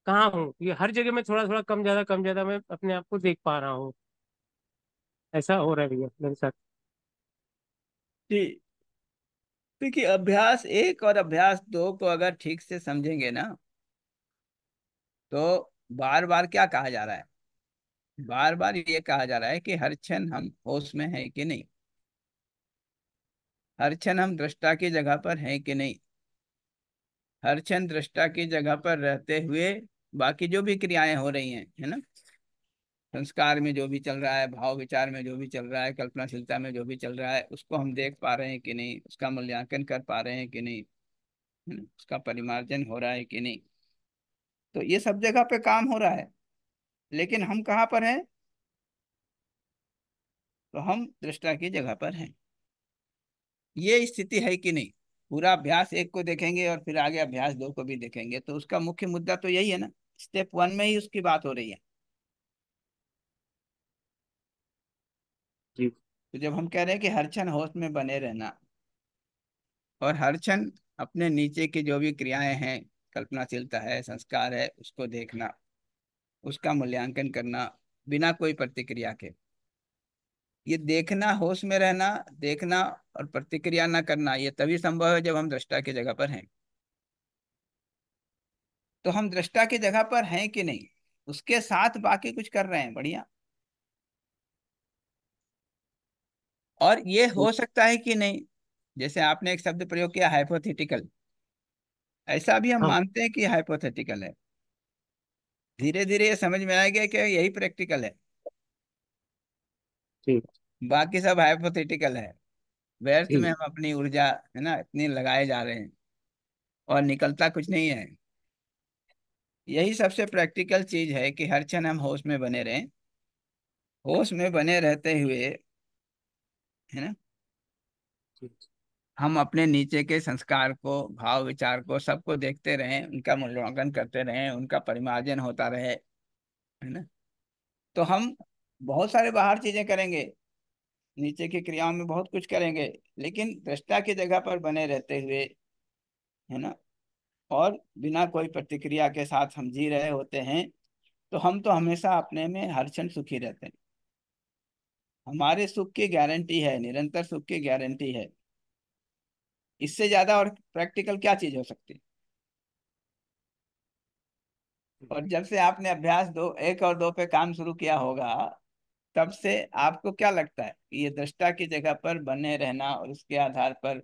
कहाँ हूँ ये हर जगह में थोड़ा थोड़ा कम ज़्यादा कम ज़्यादा मैं अपने आप को देख पा रहा हूँ ऐसा हो रहा है भैया मेरे साथ जी क्योंकि अभ्यास एक और अभ्यास दो को अगर ठीक से समझेंगे ना तो बार बार क्या कहा जा रहा है बार बार ये कहा जा रहा है कि हर क्षण हम होश में है कि नहीं हर क्षण हम दृष्टा की जगह पर हैं कि नहीं हर क्षण दृष्टा की जगह पर रहते हुए बाकी जो भी क्रियाएं हो रही हैं है ना संस्कार में जो भी चल रहा है भाव विचार में जो भी चल रहा है कल्पनाशीलता में जो भी चल रहा है उसको हम देख पा रहे हैं कि नहीं उसका मूल्यांकन कर पा रहे हैं कि नहीं है ना उसका परिमार्जन हो रहा है कि नहीं तो ये सब जगह पे काम हो रहा है लेकिन हम कहाँ पर हैं तो हम दृष्टा की जगह पर हैं ये स्थिति है कि नहीं पूरा अभ्यास एक को देखेंगे और फिर आगे अभ्यास दो को भी देखेंगे तो उसका मुख्य मुद्दा तो यही है ना स्टेप वन में ही उसकी बात हो रही है जी तो जब हम कह रहे हैं कि हर क्षण होश में बने रहना और हर क्षण अपने नीचे की जो भी क्रियाएं हैं कल्पनाशीलता है संस्कार है उसको देखना उसका मूल्यांकन करना बिना कोई प्रतिक्रिया के ये देखना होश में रहना देखना और प्रतिक्रिया ना करना ये तभी संभव है जब हम दृष्टा की जगह पर हैं तो हम दृष्टा की जगह पर हैं कि नहीं उसके साथ बाकी कुछ कर रहे हैं बढ़िया और ये हो सकता है कि नहीं जैसे आपने एक शब्द प्रयोग किया हाइपोथेटिकल ऐसा भी हम हाँ। मानते हैं कि हाइपोथेटिकल है धीरे धीरे समझ में आएगा कि यही प्रैक्टिकल है ठीक बाकी सब हाइपोथेटिकल है व्यर्थ में हम अपनी ऊर्जा है ना इतनी लगाए जा रहे हैं और निकलता कुछ नहीं है यही सबसे प्रैक्टिकल चीज है कि हर क्षण हम होश में बने रहें होश में बने रहते हुए है ना हम अपने नीचे के संस्कार को भाव विचार को सबको देखते रहें उनका मूल्यांकन करते रहें उनका परिमार्जन होता रहे है ना तो हम बहुत सारे बाहर चीजें करेंगे नीचे की क्रियाओं में बहुत कुछ करेंगे लेकिन दृष्टा की जगह पर बने रहते हुए है ना और बिना कोई प्रतिक्रिया के साथ हम जी रहे होते हैं तो हम तो हमेशा अपने में हर क्षण सुखी रहते हैं हमारे सुख की गारंटी है निरंतर सुख की गारंटी है इससे ज्यादा और प्रैक्टिकल क्या चीज हो सकती और जब से आपने अभ्यास दो एक और दो पे काम शुरू किया होगा तब से आपको क्या लगता है कि ये दृष्टा की जगह पर बने रहना और उसके आधार पर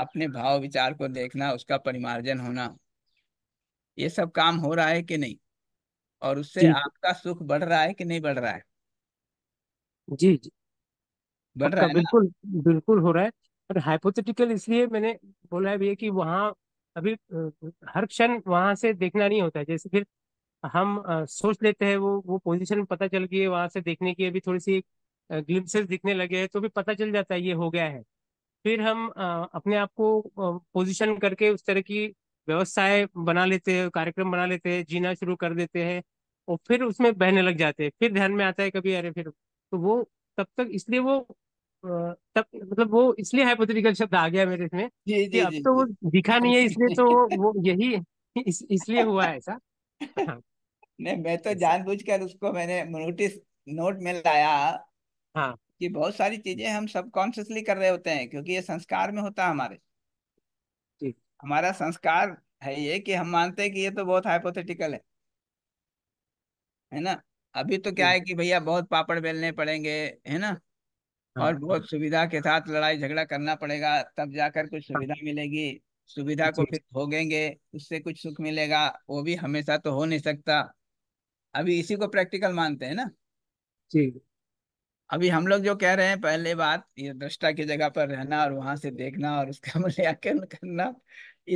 अपने भाव विचार को देखना उसका परिमार्जन होना ये सब काम हो रहा है कि नहीं और उससे आपका सुख बढ़ रहा है कि नहीं बढ़ रहा है जी जी बढ़ रहा है बिल्कुल बिल्कुल हो रहा है पर हाइपोथेटिकल इसलिए मैंने बोला है भैया कि वहाँ अभी हर क्षण वहां से देखना नहीं होता है जैसे फिर हम आ, सोच लेते हैं वो वो पोजीशन पता चल गई है वहां से देखने की अभी थोड़ी सी ग्लिम्सेस दिखने लगे हैं तो भी पता चल जाता है ये हो गया है फिर हम आ, अपने आप को पोजीशन करके उस तरह की व्यवस्थाएं बना लेते हैं कार्यक्रम बना लेते हैं जीना शुरू कर देते हैं और फिर उसमें बहने लग जाते हैं फिर ध्यान में आता है कभी अरे फिर तो वो तब तक इसलिए वो तब मतलब वो इसलिए हाइपोथेटिकल शब्द आ गया मेरे इसमें अब तो वो दिखा नहीं है इसलिए तो वो यही इस, इसलिए हुआ है ऐसा हाँ नहीं मैं तो अच्छा। जानबूझकर उसको मैंने नोटिस नोट में लाया हाँ कि बहुत सारी चीजें हम सबकॉन्शियसली कर रहे होते हैं क्योंकि ये संस्कार में होता है हमारे हमारा संस्कार है ये कि हम मानते हैं कि ये तो बहुत हाइपोथेटिकल है है ना अभी तो क्या है कि भैया बहुत पापड़ बेलने पड़ेंगे है ना और हाँ। बहुत सुविधा के साथ लड़ाई झगड़ा करना पड़ेगा तब जाकर कुछ हाँ। सुविधा मिलेगी सुविधा को फिर भोगेंगे उससे कुछ सुख मिलेगा वो भी हमेशा तो हो नहीं सकता अभी इसी को प्रैक्टिकल मानते हैं ना जी अभी हम लोग जो कह रहे हैं पहले बात ये दृष्टा की जगह पर रहना और वहां से देखना और उसका मूल्यांकन करना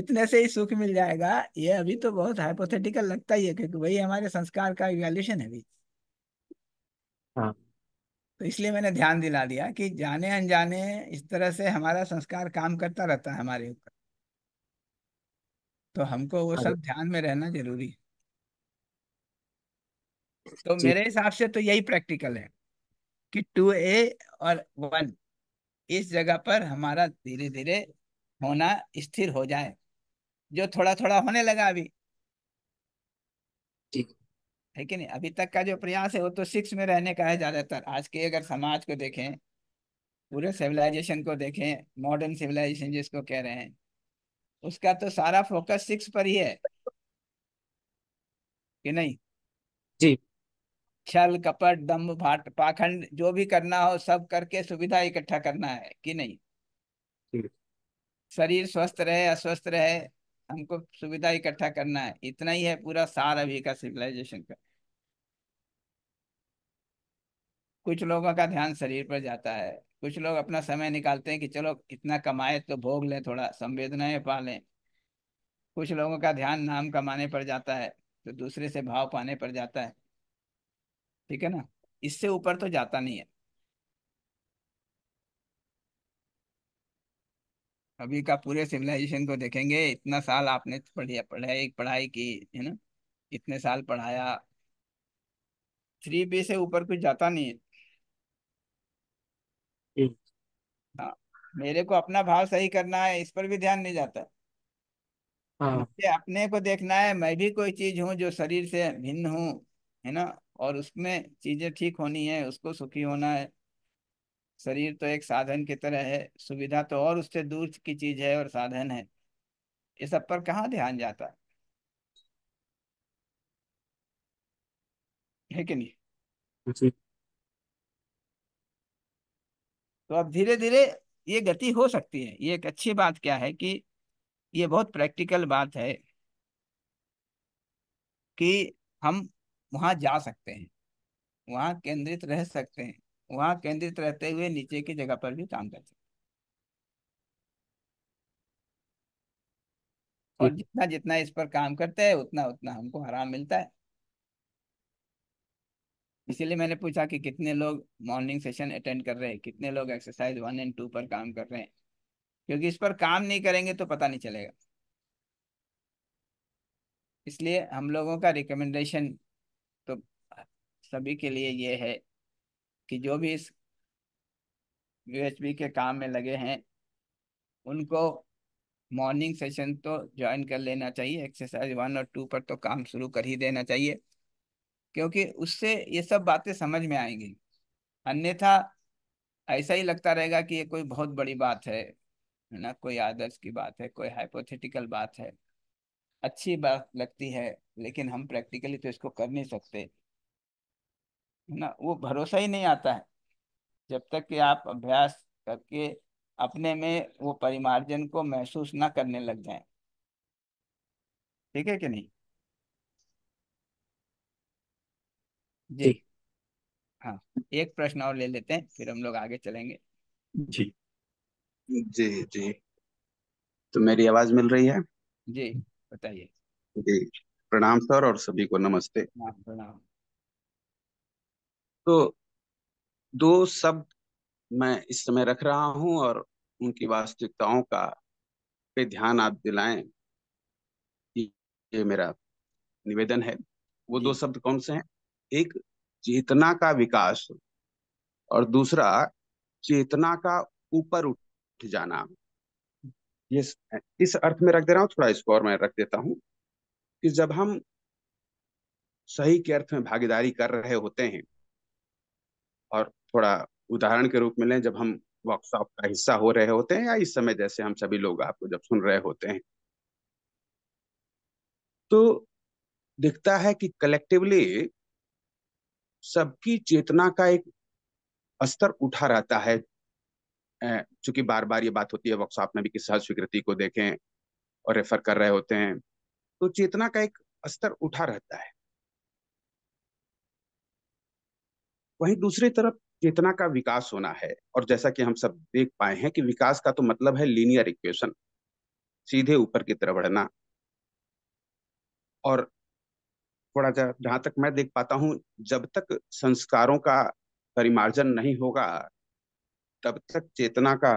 इतने से ही सुख मिल जाएगा ये अभी तो बहुत हाइपोथेटिकल लगता ही है क्योंकि वही हमारे संस्कार का इवेल्यूशन है अभी हाँ तो इसलिए मैंने ध्यान दिला दिया कि जाने अनजाने इस तरह से हमारा संस्कार काम करता रहता है हमारे ऊपर तो हमको वो हाँ। सब ध्यान में रहना जरूरी है तो मेरे हिसाब से तो यही प्रैक्टिकल है कि टू ए और वन इस जगह पर हमारा धीरे धीरे होना स्थिर हो जाए जो थोड़ा थोड़ा होने लगा अभी है कि नहीं अभी तक का जो प्रयास है वो तो सिक्स में रहने का है ज्यादातर आज के अगर समाज को देखें पूरे सिविलाइजेशन को देखें मॉडर्न सिविलाइजेशन जिसको कह रहे हैं उसका तो सारा फोकस सिक्स पर ही है कि नहीं जी छल कपट दम्भ भाट पाखंड जो भी करना हो सब करके सुविधा इकट्ठा करना है कि नहीं शरीर स्वस्थ रहे अस्वस्थ रहे हमको सुविधा इकट्ठा करना है इतना ही है पूरा सार अभी का सिविलाइजेशन का कुछ लोगों का ध्यान शरीर पर जाता है कुछ लोग अपना समय निकालते हैं कि चलो इतना कमाए तो भोग लें थोड़ा संवेदनाएं पालें कुछ लोगों का ध्यान नाम कमाने पर जाता है तो दूसरे से भाव पाने पर जाता है ठीक है ना इससे ऊपर तो जाता नहीं है अभी का पूरे सिविलाइजेशन को देखेंगे इतना साल आपने पढ़िया पढ़ाई पढ़ाई की है ना इतने साल पढ़ाया थ्री बी से ऊपर कुछ जाता नहीं है हम्म। हाँ मेरे को अपना भाव सही करना है इस पर भी ध्यान नहीं जाता हाँ। अपने को देखना है मैं भी कोई चीज हूँ जो शरीर से भिन्न हूँ है ना और उसमें चीजें ठीक होनी है उसको सुखी होना है शरीर तो एक साधन की तरह है सुविधा तो और उससे दूर की चीज है और साधन है ये सब पर कहाँ ध्यान जाता है है कि नहीं तो अब धीरे धीरे ये गति हो सकती है ये एक अच्छी बात क्या है कि ये बहुत प्रैक्टिकल बात है कि हम वहाँ जा सकते हैं वहाँ केंद्रित रह सकते हैं वहाँ केंद्रित रहते हुए नीचे की जगह पर भी काम कर सकते हैं और जितना जितना इस पर काम करते हैं उतना उतना हमको आराम मिलता है इसीलिए मैंने पूछा कि कितने लोग मॉर्निंग सेशन अटेंड कर रहे हैं कितने लोग एक्सरसाइज वन एंड टू पर काम कर रहे हैं क्योंकि इस पर काम नहीं करेंगे तो पता नहीं चलेगा इसलिए हम लोगों का रिकमेंडेशन सभी के लिए ये है कि जो भी इस यूएचबी के काम में लगे हैं उनको मॉर्निंग सेशन तो ज्वाइन कर लेना चाहिए एक्सरसाइज वन और टू पर तो काम शुरू कर ही देना चाहिए क्योंकि उससे ये सब बातें समझ में आएंगी अन्यथा ऐसा ही लगता रहेगा कि ये कोई बहुत बड़ी बात है ना कोई आदर्श की बात है कोई हाइपोथेटिकल बात है अच्छी बात लगती है लेकिन हम प्रैक्टिकली तो इसको कर नहीं सकते है ना वो भरोसा ही नहीं आता है जब तक कि आप अभ्यास करके अपने में वो परिमार्जन को महसूस ना करने लग जाए ठीक है कि नहीं जी हाँ एक प्रश्न और ले लेते हैं फिर हम लोग आगे चलेंगे जी जी जी तो मेरी आवाज मिल रही है जी बताइए जी प्रणाम सर और सभी को नमस्ते हाँ, प्रणाम प्रणाम तो दो शब्द मैं इस समय रख रहा हूं और उनकी वास्तविकताओं का पे ध्यान आप दिलाएं ये मेरा निवेदन है वो दो शब्द कौन से हैं एक चेतना का विकास और दूसरा चेतना का ऊपर उठ जाना ये इस अर्थ में रख दे रहा हूँ थोड़ा इसको और मैं रख देता हूँ कि जब हम सही के अर्थ में भागीदारी कर रहे होते हैं और थोड़ा उदाहरण के रूप में लें जब हम वर्कशॉप का हिस्सा हो रहे होते हैं या इस समय जैसे हम सभी लोग आपको जब सुन रहे होते हैं तो दिखता है कि कलेक्टिवली सबकी चेतना का एक स्तर उठा रहता है चूंकि बार बार ये बात होती है वर्कशॉप में भी कि स्वीकृति को देखें और रेफर कर रहे होते हैं तो चेतना का एक स्तर उठा रहता है वहीं दूसरी तरफ चेतना का विकास होना है और जैसा कि हम सब देख पाए हैं कि विकास का तो मतलब है लीनियर इक्वेशन सीधे ऊपर की तरफ बढ़ना और थोड़ा सा जहां तक मैं देख पाता हूं जब तक संस्कारों का परिमार्जन नहीं होगा तब तक चेतना का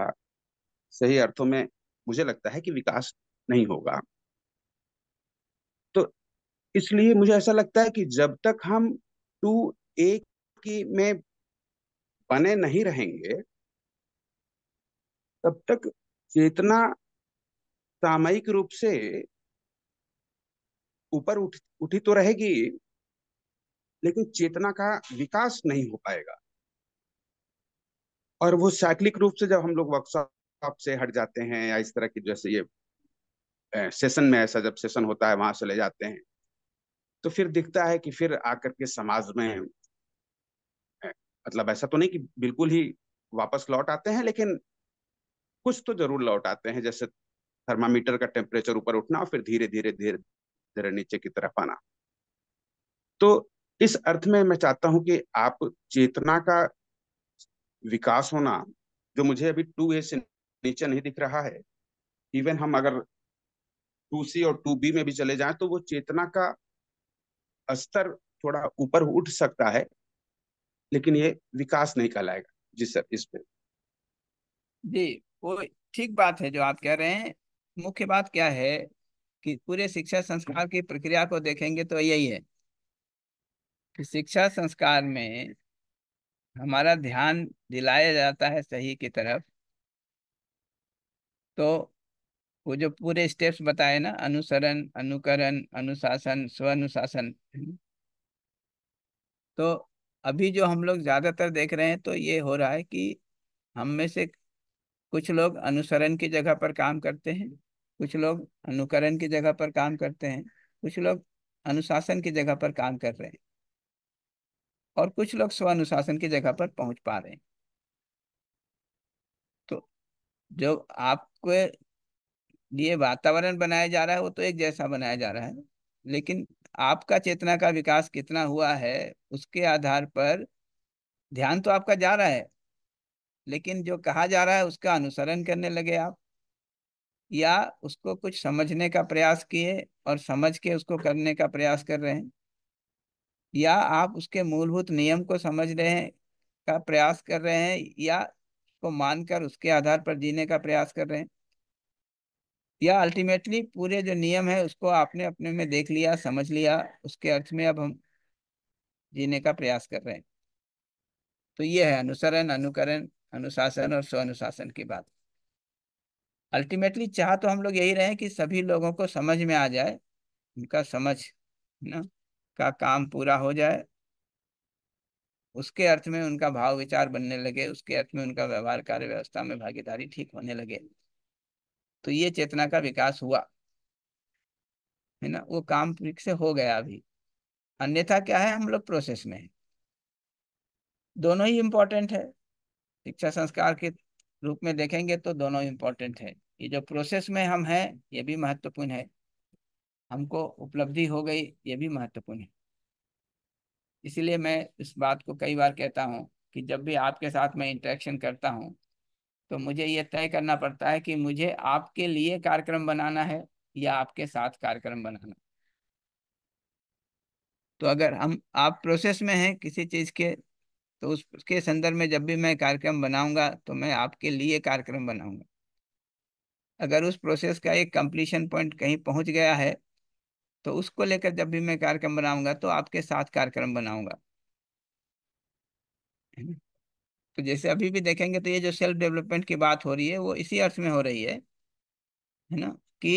सही अर्थों में मुझे लगता है कि विकास नहीं होगा तो इसलिए मुझे ऐसा लगता है कि जब तक हम टू एक की में बने नहीं रहेंगे तब तक चेतना सामयिक रूप से ऊपर उठ उठी तो रहेगी लेकिन चेतना का विकास नहीं हो पाएगा और वो साइक्लिक रूप से जब हम लोग वर्कशॉप से हट जाते हैं या इस तरह की जैसे ये सेशन में ऐसा जब सेशन होता है वहां से ले जाते हैं तो फिर दिखता है कि फिर आकर के समाज में मतलब ऐसा तो नहीं कि बिल्कुल ही वापस लौट आते हैं लेकिन कुछ तो जरूर लौट आते हैं जैसे थर्मामीटर का टेम्परेचर ऊपर उठना और फिर धीरे धीरे धीरे धीरे नीचे की तरफ आना तो इस अर्थ में मैं चाहता हूं कि आप चेतना का विकास होना जो मुझे अभी टू ए से नीचे नहीं दिख रहा है इवन हम अगर टू सी और टू बी में भी चले जाएं तो वो चेतना का स्तर थोड़ा ऊपर उठ सकता है लेकिन ये विकास नहीं कहलाएगा जी सर इसमें जी वो ठीक बात है जो आप कह रहे हैं मुख्य बात क्या है कि पूरे शिक्षा संस्कार की प्रक्रिया को देखेंगे तो यही है कि शिक्षा संस्कार में हमारा ध्यान दिलाया जाता है सही की तरफ तो वो जो पूरे स्टेप्स बताए ना अनुसरण अनुकरण अनुशासन स्व अनुशासन तो अभी जो हम लोग ज़्यादातर देख रहे हैं तो ये हो रहा है कि हम में से कुछ लोग अनुसरण की जगह पर काम करते हैं कुछ लोग अनुकरण की जगह पर काम करते हैं कुछ लोग अनुशासन की जगह पर काम कर रहे हैं और कुछ लोग स्व अनुशासन की जगह पर पहुंच पा रहे हैं तो जो आपके लिए वातावरण बनाया जा रहा है वो तो एक जैसा बनाया जा रहा है लेकिन आपका चेतना का विकास कितना हुआ है उसके आधार पर ध्यान तो आपका जा रहा है लेकिन जो कहा जा रहा है उसका अनुसरण करने लगे आप या उसको कुछ समझने का प्रयास किए और समझ के उसको करने का प्रयास कर रहे हैं या आप उसके मूलभूत नियम को समझ रहे हैं का प्रयास कर रहे हैं या उसको मानकर उसके आधार पर जीने का प्रयास कर रहे हैं या अल्टीमेटली पूरे जो नियम है उसको आपने अपने में देख लिया समझ लिया उसके अर्थ में अब हम जीने का प्रयास कर रहे हैं तो ये है अनुसरण अनुकरण अनुशासन और स्व अनुशासन की बात अल्टीमेटली चाह तो हम लोग यही रहे कि सभी लोगों को समझ में आ जाए उनका समझ ना का काम पूरा हो जाए उसके अर्थ में उनका भाव विचार बनने लगे उसके अर्थ में उनका व्यवहार कार्य व्यवस्था में भागीदारी ठीक होने लगे तो ये चेतना का विकास हुआ है ना वो काम से हो गया अभी अन्यथा क्या है हम लोग प्रोसेस में है दोनों ही इम्पोर्टेंट है शिक्षा संस्कार के रूप में देखेंगे तो दोनों इम्पोर्टेंट है ये जो प्रोसेस में हम हैं ये भी महत्वपूर्ण है हमको उपलब्धि हो गई ये भी महत्वपूर्ण है इसलिए मैं इस बात को कई बार कहता हूँ कि जब भी आपके साथ मैं इंटरेक्शन करता हूँ तो मुझे ये तय करना पड़ता है कि मुझे आपके लिए कार्यक्रम बनाना है या आपके साथ कार्यक्रम बनाना तो अगर हम आप प्रोसेस में हैं किसी चीज़ के तो उसके संदर्भ में जब भी मैं कार्यक्रम बनाऊंगा तो मैं आपके लिए कार्यक्रम बनाऊंगा अगर उस प्रोसेस का एक कंप्लीशन पॉइंट कहीं पहुंच गया है तो उसको लेकर जब भी मैं कार्यक्रम बनाऊंगा तो आपके साथ कार्यक्रम बनाऊंगा तो जैसे अभी भी देखेंगे तो ये जो सेल्फ डेवलपमेंट की बात हो रही है वो इसी अर्थ में हो रही है है ना कि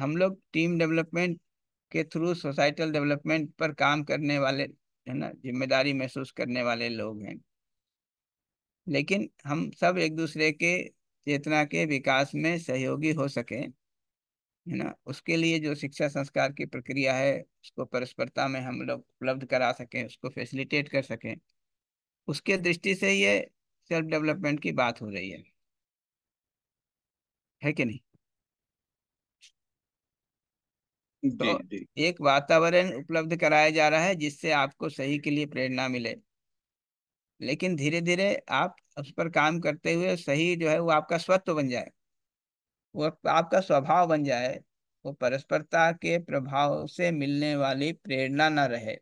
हम लोग टीम डेवलपमेंट के थ्रू सोसाइटल डेवलपमेंट पर काम करने वाले है ना जिम्मेदारी महसूस करने वाले लोग हैं लेकिन हम सब एक दूसरे के चेतना के विकास में सहयोगी हो सके है ना उसके लिए जो शिक्षा संस्कार की प्रक्रिया है उसको परस्परता में हम लोग उपलब्ध करा सकें उसको फैसिलिटेट कर सकें उसके दृष्टि से ये सेल्फ डेवलपमेंट की बात हो रही है है कि नहीं तो एक वातावरण उपलब्ध कराया जा रहा है जिससे आपको सही के लिए प्रेरणा मिले लेकिन धीरे धीरे आप उस पर काम करते हुए सही जो है वो आपका स्वत्व बन जाए वो आपका स्वभाव बन जाए वो परस्परता के प्रभाव से मिलने वाली प्रेरणा ना रहे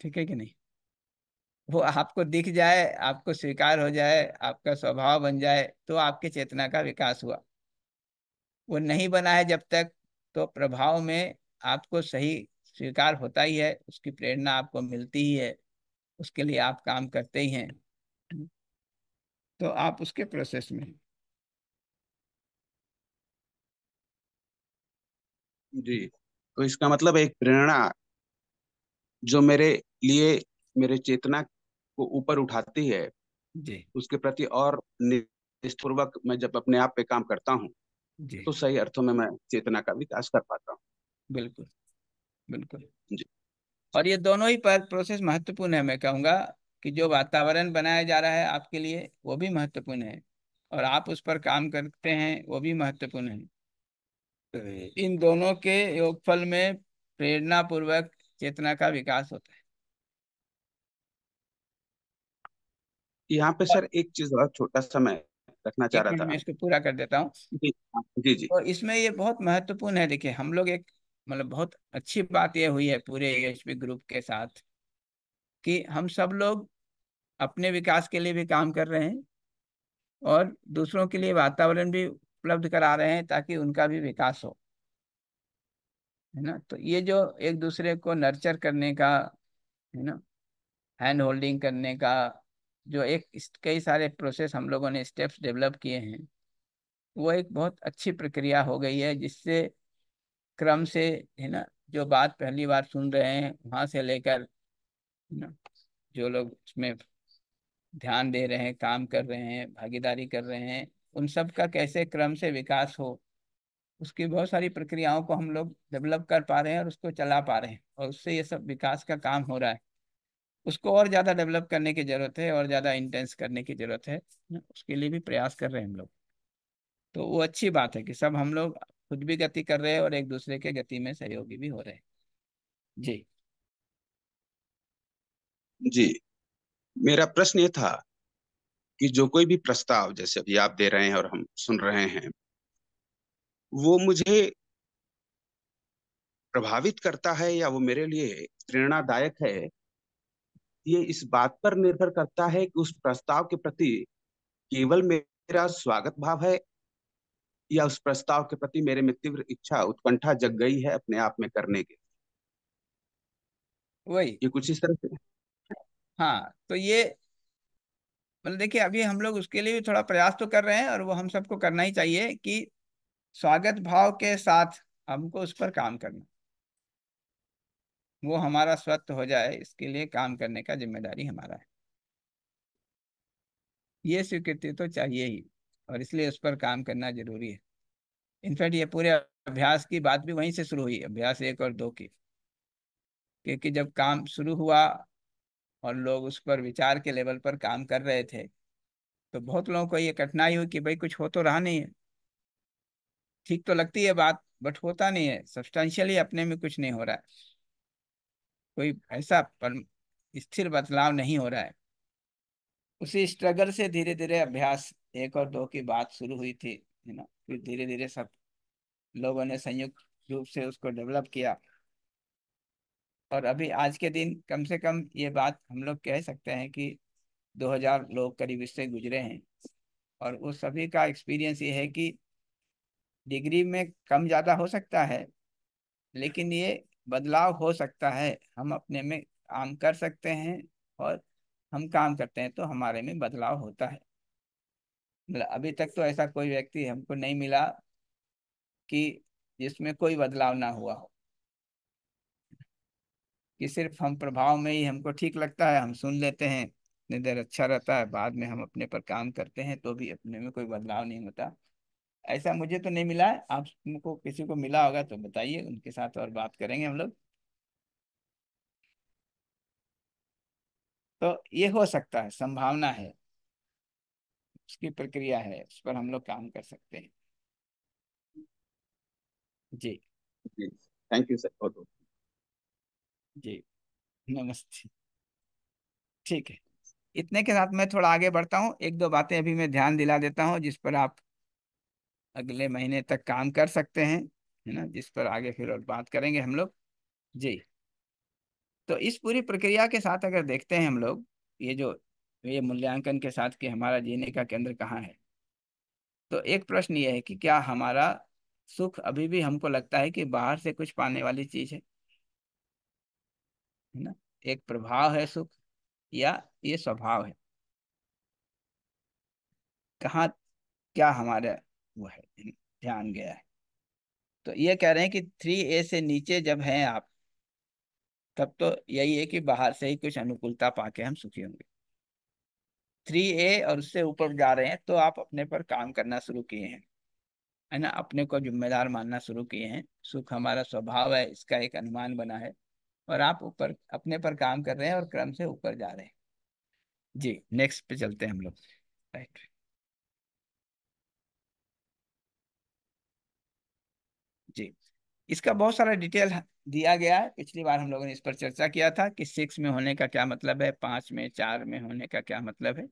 ठीक है कि नहीं वो आपको दिख जाए आपको स्वीकार हो जाए आपका स्वभाव बन जाए तो आपके चेतना का विकास हुआ वो नहीं बना है जब तक तो प्रभाव में आपको सही स्वीकार होता ही है उसकी प्रेरणा आपको मिलती ही है उसके लिए आप काम करते ही हैं तो आप उसके प्रोसेस में जी तो इसका मतलब एक प्रेरणा जो मेरे लिए मेरे चेतना को ऊपर उठाती है जी उसके प्रति और निष्ठपूर्वक मैं जब अपने आप पे काम करता हूँ तो सही अर्थों में मैं चेतना का विकास कर पाता हूँ बिल्कुल बिल्कुल जी और ये दोनों ही पर प्रोसेस महत्वपूर्ण है मैं कहूँगा कि जो वातावरण बनाया जा रहा है आपके लिए वो भी महत्वपूर्ण है और आप उस पर काम करते हैं वो भी महत्वपूर्ण है तो इन दोनों के योगफल में प्रेरणा पूर्वक चेतना का विकास होता है यहाँ पे सर एक चीज और छोटा सा मैं रखना चाह रहा था मैं इसको पूरा कर देता हूँ हाँ, जी जी और इसमें ये बहुत महत्वपूर्ण है देखिए हम लोग एक मतलब बहुत अच्छी बात यह हुई है पूरे ग्रुप के साथ कि हम सब लोग अपने विकास के लिए भी काम कर रहे हैं और दूसरों के लिए वातावरण भी उपलब्ध करा रहे हैं ताकि उनका भी विकास हो है ना तो ये जो एक दूसरे को नर्चर करने का है ना हैंड होल्डिंग करने का जो एक कई सारे प्रोसेस हम लोगों ने स्टेप्स डेवलप किए हैं वो एक बहुत अच्छी प्रक्रिया हो गई है जिससे क्रम से है ना जो बात पहली बार सुन रहे हैं वहाँ से लेकर ना जो लोग उसमें ध्यान दे रहे हैं काम कर रहे हैं भागीदारी कर रहे हैं उन सब का कैसे क्रम से विकास हो उसकी बहुत सारी प्रक्रियाओं को हम लोग डेवलप कर पा रहे हैं और उसको चला पा रहे हैं और उससे ये सब विकास का काम हो रहा है उसको और ज़्यादा डेवलप करने की ज़रूरत है और ज़्यादा इंटेंस करने की ज़रूरत है उसके लिए भी प्रयास कर रहे हैं हम लोग तो वो अच्छी बात है कि सब हम लोग खुद भी गति कर रहे हैं और एक दूसरे के गति में सहयोगी भी हो रहे हैं जी जी मेरा प्रश्न ये था कि जो कोई भी प्रस्ताव जैसे अभी आप दे रहे हैं और हम सुन रहे हैं वो मुझे प्रभावित करता है या वो मेरे लिए प्रेरणादायक है ये इस बात पर निर्भर करता है कि उस प्रस्ताव के प्रति केवल मेरा स्वागत भाव है या उस प्रस्ताव के प्रति मेरे में तीव्र इच्छा उत्कंठा जग गई है अपने आप में करने के वही ये कुछ इस तरह से हाँ तो ये मतलब देखिए अभी हम लोग उसके लिए भी थोड़ा प्रयास तो कर रहे हैं और वो हम सबको करना ही चाहिए कि स्वागत भाव के साथ हमको उस पर काम करना वो हमारा स्वत्व हो जाए इसके लिए काम करने का जिम्मेदारी हमारा है ये स्वीकृति तो चाहिए ही और इसलिए उस पर काम करना जरूरी है इनफैक्ट ये पूरे अभ्यास की बात भी वहीं से शुरू हुई अभ्यास एक और दो की क्योंकि जब काम शुरू हुआ और लोग उस पर विचार के लेवल पर काम कर रहे थे तो बहुत लोगों को ये कठिनाई हुई कि भाई कुछ हो तो रहा नहीं है ठीक तो लगती है बात बट होता नहीं है सब्सटेंशियली अपने में कुछ नहीं हो रहा है कोई ऐसा स्थिर बदलाव नहीं हो रहा है उसी स्ट्रगल से धीरे धीरे अभ्यास एक और दो की बात शुरू हुई थी है ना फिर धीरे धीरे सब लोगों ने संयुक्त रूप से उसको डेवलप किया और अभी आज के दिन कम से कम ये बात हम लोग कह सकते हैं कि 2000 लोग करीब इससे गुजरे हैं और उस सभी का एक्सपीरियंस ये है कि डिग्री में कम ज़्यादा हो सकता है लेकिन ये बदलाव हो सकता है हम अपने में काम कर सकते हैं और हम काम करते हैं तो हमारे में बदलाव होता है मतलब अभी तक तो ऐसा कोई व्यक्ति हमको नहीं मिला कि जिसमें कोई बदलाव ना हुआ हो कि सिर्फ हम प्रभाव में ही हमको ठीक लगता है हम सुन लेते हैं इतने देर अच्छा रहता है बाद में हम अपने पर काम करते हैं तो भी अपने में कोई बदलाव नहीं होता ऐसा मुझे तो नहीं मिला है आपको किसी को मिला होगा तो बताइए उनके साथ और बात करेंगे हम लोग तो ये हो सकता है संभावना है उसकी प्रक्रिया है उस पर हम लोग काम कर सकते हैं जी थैंक यू सर जी नमस्ते ठीक है इतने के साथ मैं थोड़ा आगे बढ़ता हूँ एक दो बातें अभी मैं ध्यान दिला देता हूँ जिस पर आप अगले महीने तक काम कर सकते हैं है ना हम्म। जिस पर आगे फिर और बात करेंगे हम लोग जी तो इस पूरी प्रक्रिया के साथ अगर देखते हैं हम लोग ये जो ये मूल्यांकन के साथ कि हमारा जीने का केंद्र कहाँ है तो एक प्रश्न ये है कि क्या हमारा सुख अभी भी हमको लगता है कि बाहर से कुछ पाने वाली चीज है ना एक प्रभाव है सुख या ये स्वभाव है कहा क्या हमारे वो है ध्यान गया है तो ये कह रहे हैं कि थ्री ए से नीचे जब हैं आप तब तो यही है कि बाहर से ही कुछ अनुकूलता पाके हम सुखी होंगे थ्री ए और उससे ऊपर जा रहे हैं तो आप अपने पर काम करना शुरू किए हैं है ना अपने को जिम्मेदार मानना शुरू किए हैं सुख हमारा स्वभाव है इसका एक अनुमान बना है और आप ऊपर अपने पर काम कर रहे हैं और क्रम से ऊपर जा रहे हैं जी नेक्स्ट पे चलते हैं हम लोग राइट right. इसका बहुत सारा डिटेल दिया गया है पिछली बार हम लोगों ने इस पर चर्चा किया था कि सिक्स में होने का क्या मतलब है पाँच में चार में होने का क्या मतलब है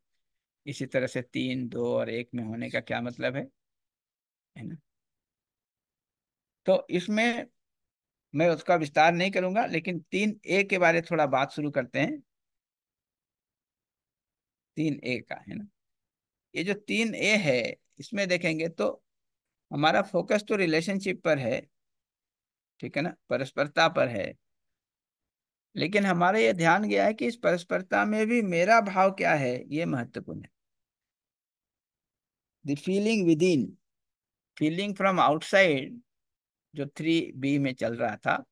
इसी तरह से तीन दो और एक में होने का क्या मतलब है है ना तो इसमें मैं उसका विस्तार नहीं करूंगा लेकिन तीन ए के बारे थोड़ा बात शुरू करते हैं तीन ए का है ना ये जो तीन ए है इसमें देखेंगे तो हमारा फोकस तो रिलेशनशिप पर है ठीक है ना परस्परता पर है लेकिन हमारा यह ध्यान गया है कि इस परस्परता में भी मेरा भाव क्या है ये महत्वपूर्ण है the feeling within feeling from outside जो थ्री बी में चल रहा था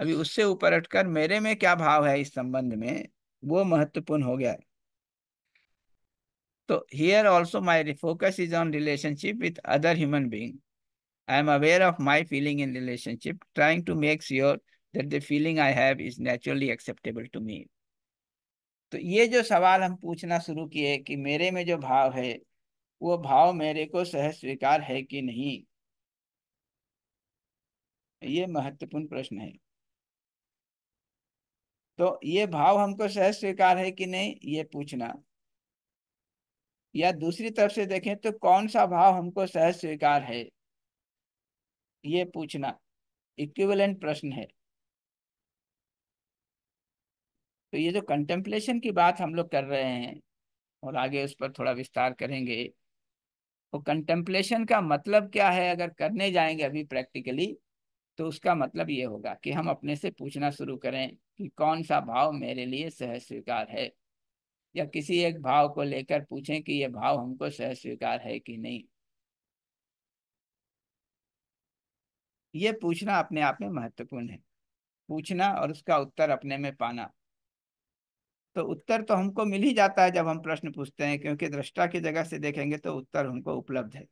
अभी उससे ऊपर उठकर मेरे में क्या भाव है इस संबंध में वो महत्वपूर्ण हो गया है तो here also my focus is on relationship with other human being I am aware of my feeling in relationship, trying to make sure that the feeling I have is naturally acceptable to me. तो ये जो सवाल हम पूछना शुरू किए कि मेरे में जो भाव है वो भाव मेरे को सहज स्वीकार है कि नहीं ये महत्वपूर्ण प्रश्न है तो ये भाव हमको सहज स्वीकार है कि नहीं ये पूछना या दूसरी तरफ से देखें तो कौन सा भाव हमको सहज स्वीकार है ये पूछना इक्विवेलेंट प्रश्न है तो ये जो कंटेम्पलेशन की बात हम लोग कर रहे हैं और आगे उस पर थोड़ा विस्तार करेंगे तो कंटेम्पलेशन का मतलब क्या है अगर करने जाएंगे अभी प्रैक्टिकली तो उसका मतलब ये होगा कि हम अपने से पूछना शुरू करें कि कौन सा भाव मेरे लिए सहज स्वीकार है या किसी एक भाव को लेकर पूछें कि यह भाव हमको सहज स्वीकार है कि नहीं ये पूछना अपने आप में महत्वपूर्ण है पूछना और उसका उत्तर अपने में पाना तो उत्तर तो हमको मिल ही जाता है जब हम प्रश्न पूछते हैं क्योंकि दृष्टा की जगह से देखेंगे तो उत्तर हमको उपलब्ध है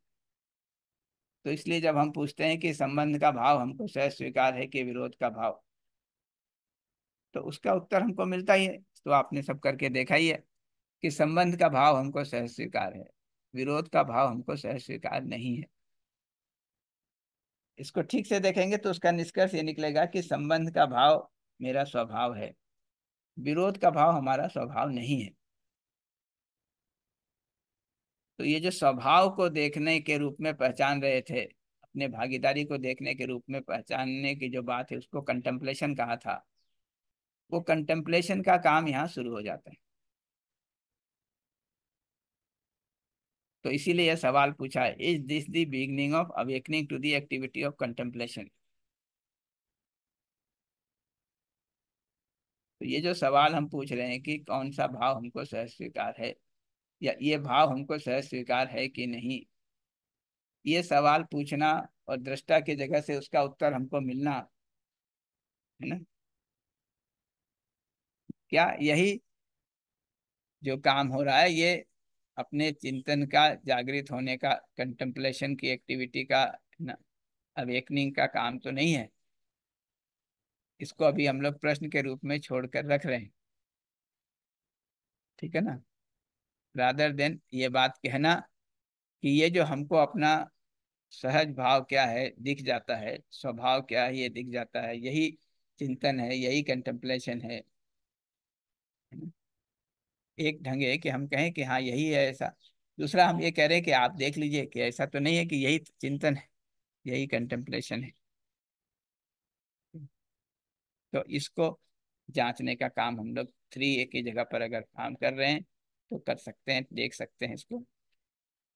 तो इसलिए जब हम पूछते हैं कि संबंध का भाव हमको सह स्वीकार है कि विरोध का भाव तो उसका उत्तर हमको मिलता ही है तो आपने सब करके देखा ही है कि संबंध का भाव हमको सह स्वीकार है विरोध का भाव हमको सह स्वीकार नहीं है इसको ठीक से देखेंगे तो उसका निष्कर्ष ये निकलेगा कि संबंध का भाव मेरा स्वभाव है विरोध का भाव हमारा स्वभाव नहीं है तो ये जो स्वभाव को देखने के रूप में पहचान रहे थे अपने भागीदारी को देखने के रूप में पहचानने की जो बात है उसको कंटेम्पलेशन कहा था वो कंटेम्पलेशन का काम यहाँ शुरू हो जाता है तो इसीलिए यह सवाल पूछा है is this the beginning of awakening to the activity of contemplation तो ये जो सवाल हम पूछ रहे हैं कि कौन सा भाव हमको सहज स्वीकार है या ये भाव हमको सहज स्वीकार है कि नहीं ये सवाल पूछना और दृष्टा की जगह से उसका उत्तर हमको मिलना है ना क्या यही जो काम हो रहा है ये अपने चिंतन का जागृत होने का कंटम्पलेशन की एक्टिविटी का अवेकनिंग का काम तो नहीं है इसको अभी हम लोग प्रश्न के रूप में छोड़कर रख रहे हैं ठीक है ना रादर देन ये बात कहना कि ये जो हमको अपना सहज भाव क्या है दिख जाता है स्वभाव क्या है ये दिख जाता है यही चिंतन है यही कंटम्पलेशन है एक ढंग है कि हम कहें कि हाँ यही है ऐसा दूसरा हम ये कह रहे हैं कि आप देख लीजिए कि ऐसा तो नहीं है कि यही चिंतन है यही कंटेम्पलेशन है तो इसको जांचने का काम हम लोग थ्री ए की जगह पर अगर काम कर रहे हैं तो कर सकते हैं देख सकते हैं इसको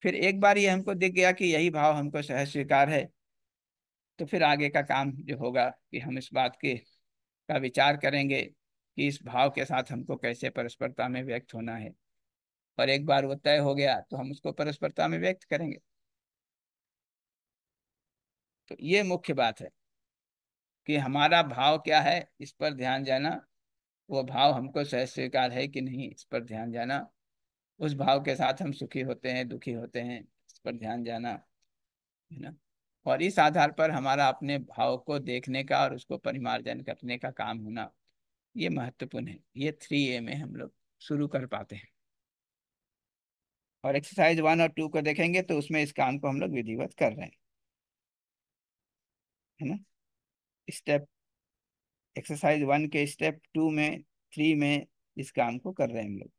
फिर एक बार ये हमको दिख गया कि यही भाव हमको सहज स्वीकार है तो फिर आगे का काम जो होगा कि हम इस बात के का विचार करेंगे कि इस भाव के साथ हमको कैसे परस्परता में व्यक्त होना है और एक बार वो तय हो गया तो हम उसको परस्परता में व्यक्त करेंगे तो ये मुख्य बात है कि हमारा भाव क्या है इस पर ध्यान जाना वो भाव हमको सहज स्वीकार है कि नहीं इस पर ध्यान जाना उस भाव के साथ हम सुखी होते हैं दुखी होते हैं इस पर ध्यान जाना है ना और इस आधार पर हमारा अपने भाव को देखने का और उसको परिमार्जन करने का काम होना ये महत्वपूर्ण है ये थ्री ए में हम लोग शुरू कर पाते हैं और एक्सरसाइज वन और टू को देखेंगे तो उसमें इस काम को हम लोग विधिवत कर रहे हैं है ना स्टेप एक्सरसाइज वन के स्टेप टू में थ्री में इस काम को कर रहे हैं हम लोग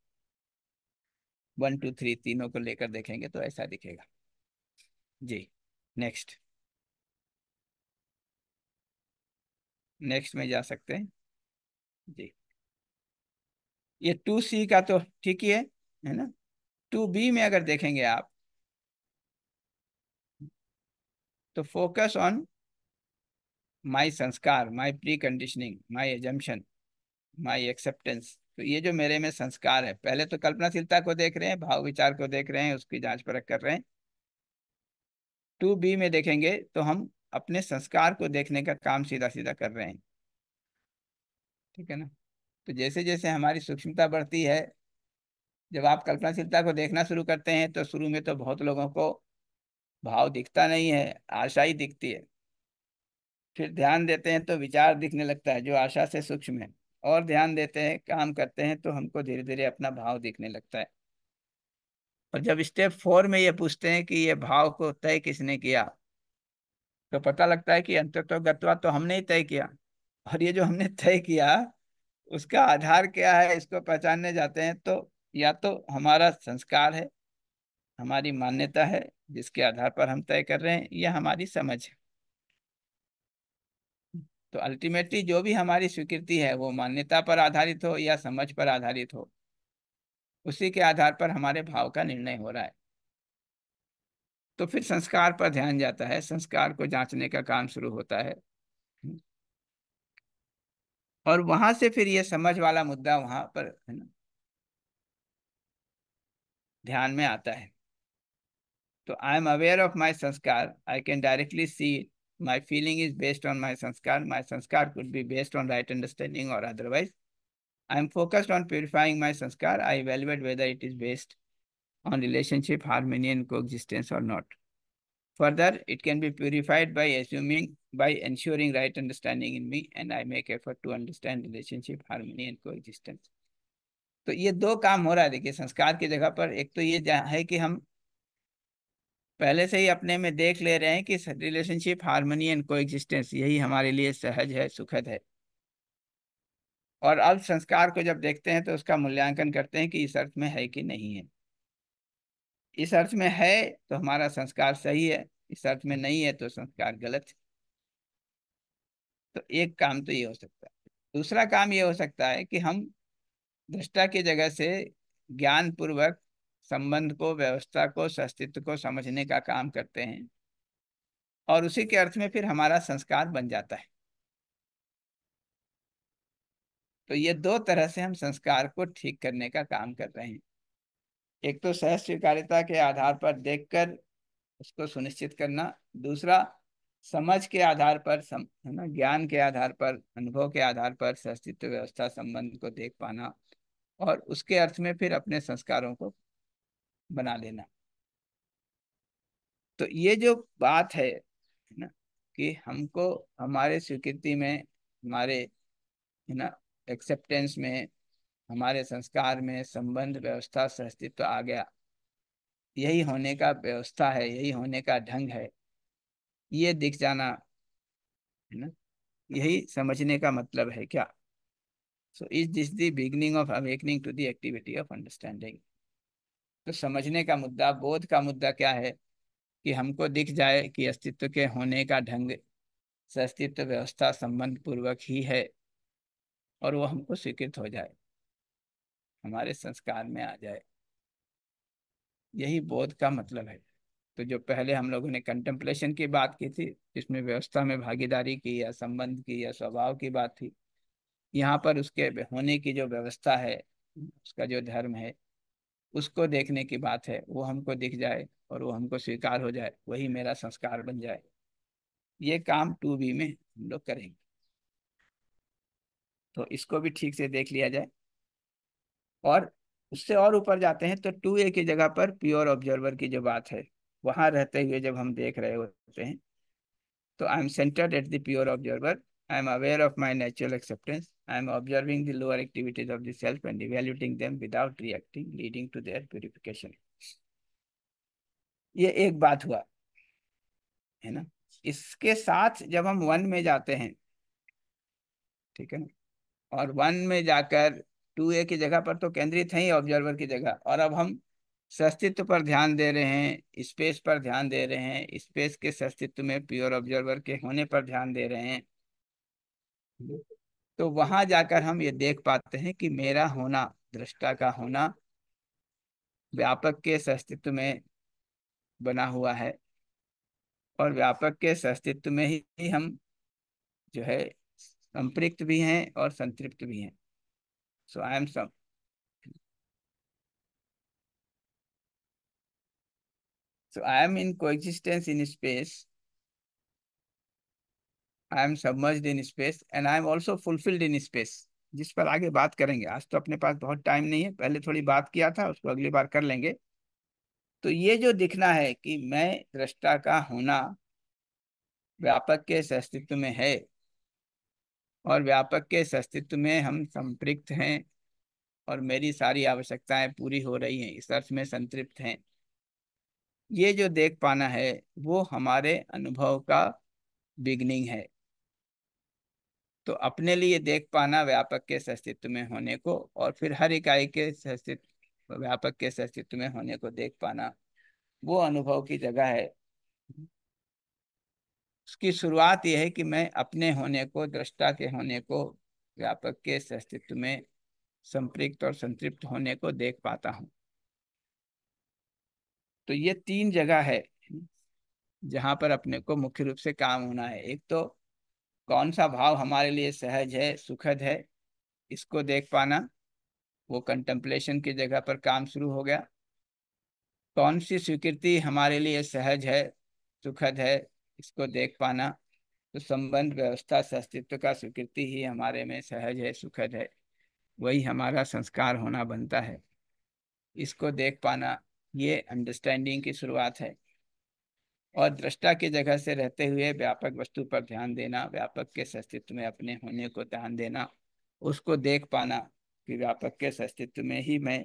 वन टू थ्री तीनों को लेकर देखेंगे तो ऐसा दिखेगा जी नेक्स्ट नेक्स्ट में जा सकते हैं जी ये टू सी का तो ठीक ही है है ना टू बी में अगर देखेंगे आप तो फोकस ऑन माय संस्कार my pre conditioning my assumption my acceptance तो ये जो मेरे में संस्कार है पहले तो कल्पनाशीलता को देख रहे हैं भाव विचार को देख रहे हैं उसकी जांच परख कर रहे हैं टू बी में देखेंगे तो हम अपने संस्कार को देखने का काम सीधा सीधा कर रहे हैं ठीक है ना तो जैसे जैसे हमारी सूक्ष्मता बढ़ती है जब आप कल्पनाशीलता को देखना शुरू करते हैं तो शुरू में तो बहुत लोगों को भाव दिखता नहीं है आशा ही दिखती है फिर ध्यान देते हैं तो विचार दिखने लगता है जो आशा से सूक्ष्म है और ध्यान देते हैं काम करते हैं तो हमको धीरे धीरे अपना भाव दिखने लगता है और जब स्टेप फोर में ये पूछते हैं कि ये भाव को तय किसने किया तो पता लगता है कि अंतत्व तो हमने ही तय किया और ये जो हमने तय किया उसका आधार क्या है इसको पहचानने जाते हैं तो या तो हमारा संस्कार है हमारी मान्यता है जिसके आधार पर हम तय कर रहे हैं या हमारी समझ है तो अल्टीमेटली जो भी हमारी स्वीकृति है वो मान्यता पर आधारित हो या समझ पर आधारित हो उसी के आधार पर हमारे भाव का निर्णय हो रहा है तो फिर संस्कार पर ध्यान जाता है संस्कार को जांचने का काम शुरू होता है और वहां से फिर ये समझ वाला मुद्दा वहां पर है ना ध्यान में आता है तो I am aware of my संस्कार I can directly see my feeling is based on my sanskar. My sanskar could be based on right understanding or otherwise. I am focused on purifying my sanskar. I evaluate whether it is based on relationship, harmony, and coexistence or not. Further, it can be purified by assuming, by ensuring right understanding in me, and I make effort to understand relationship, harmony and coexistence. to ye do kaam ho raha hai dekhiye sanskar ki jagah par ek to ye hai ki hum पहले से ही अपने में देख ले रहे हैं कि relationship harmony and coexistence यही हमारे लिए सहज है सुखद है और अब संस्कार को जब देखते हैं तो उसका मूल्यांकन करते हैं कि इस अर्थ में है कि नहीं है इस अर्थ में है तो हमारा संस्कार सही है इस अर्थ में नहीं है तो संस्कार गलत है तो एक काम तो ये हो सकता है दूसरा काम ये हो सकता है कि हम दृष्टा की जगह से ज्ञान पूर्वक संबंध को व्यवस्था को अस्तित्व को समझने का काम करते हैं और उसी के अर्थ में फिर हमारा संस्कार बन जाता है तो ये दो तरह से हम संस्कार को ठीक करने का काम कर रहे हैं एक तो सह स्वीकारिता के आधार पर देखकर उसको सुनिश्चित करना दूसरा समझ के आधार पर सम है ना ज्ञान के आधार पर अनुभव के आधार पर सस्तित्व व्यवस्था संबंध को देख पाना और उसके अर्थ में फिर अपने संस्कारों को बना लेना तो ये जो बात है ना कि हमको हमारे स्वीकृति में हमारे है ना एक्सेप्टेंस में हमारे संस्कार में संबंध व्यवस्था से तो आ गया यही होने का व्यवस्था है यही होने का ढंग है ये दिख जाना है ना यही समझने का मतलब है क्या so is this the of awakening to the activity of understanding तो समझने का मुद्दा बोध का मुद्दा क्या है कि हमको दिख जाए कि अस्तित्व के होने का ढंग अस्तित्व व्यवस्था संबंध पूर्वक ही है और वो हमको स्वीकृत हो जाए हमारे संस्कार में आ जाए यही बोध का मतलब है तो जो पहले हम लोगों ने कंटेम्पलेशन की बात की थी जिसमें व्यवस्था में भागीदारी की या संबंध की या स्वभाव की बात थी यहाँ पर उसके होने की जो व्यवस्था है उसका जो धर्म है उसको देखने की बात है वो हमको दिख जाए और वो हमको स्वीकार हो जाए वही मेरा संस्कार बन जाए ये काम टू बी में हम लोग करेंगे तो इसको भी ठीक से देख लिया जाए और उससे और ऊपर जाते हैं तो टू ए की जगह पर प्योर ऑब्जर्वर की जो बात है वहां रहते हुए जब हम देख रहे होते हैं तो I am centred at the observer I am aware of my natural acceptance I am observing the activities of the and evaluating them without reacting leading to their purification ये एक बात हुआ है ना इसके साथ जब हम वन में जाते हैं ठीक है और वन में जाकर टू ए की जगह पर तो केंद्रित हैं ही ऑब्जर्वर की जगह और अब हम सस्तित्व पर ध्यान दे रहे हैं स्पेस पर ध्यान दे रहे हैं स्पेस के सस्तित्व में प्योर ऑब्जर्वर के होने पर ध्यान दे रहे हैं तो वहां जाकर हम ये देख पाते हैं कि मेरा होना दृष्टा का होना व्यापक के सस्तित्व में बना हुआ है और व्यापक के सस्तित्व में ही हम जो है संपृक्त भी हैं और संतृप्त भी हैं So I am some. So I am in coexistence in space. I am submerged in space and I am also fulfilled in space. जिस पर आगे बात करेंगे आज तो अपने पास बहुत टाइम नहीं है पहले थोड़ी बात किया था उसको अगली बार कर लेंगे तो ये जो दिखना है कि मैं दृष्टा का होना व्यापक के अस्तित्व में है और व्यापक के अस्तित्व में हम संप्रक्त हैं और मेरी सारी आवश्यकताएं पूरी हो रही हैं इस अर्थ में संतृप्त हैं ये जो देख पाना है वो हमारे अनुभव का बिगनिंग है तो अपने लिए देख पाना व्यापक के अस्तित्व में होने को और फिर हर इकाई के अस्तित्व व्यापक के अस्तित्व में होने को देख पाना वो अनुभव की जगह है उसकी शुरुआत यह है कि मैं अपने होने को दृष्टा के होने को व्यापक के अस्तित्व में संप्रक्त और संतृप्त होने को देख पाता हूँ तो ये तीन जगह है जहाँ पर अपने को मुख्य रूप से काम होना है एक तो कौन सा भाव हमारे लिए सहज है सुखद है इसको देख पाना वो कंटेम्पलेशन की जगह पर काम शुरू हो गया कौन सी स्वीकृति हमारे लिए सहज है सुखद है इसको देख पाना तो संबंध व्यवस्था से अस्तित्व का स्वीकृति ही हमारे में सहज है सुखद है वही हमारा संस्कार होना बनता है इसको देख पाना ये अंडरस्टैंडिंग की शुरुआत है और दृष्टा की जगह से रहते हुए व्यापक वस्तु पर ध्यान देना व्यापक के अस्तित्व में अपने होने को ध्यान देना उसको देख पाना कि व्यापक के अस्तित्व में ही मैं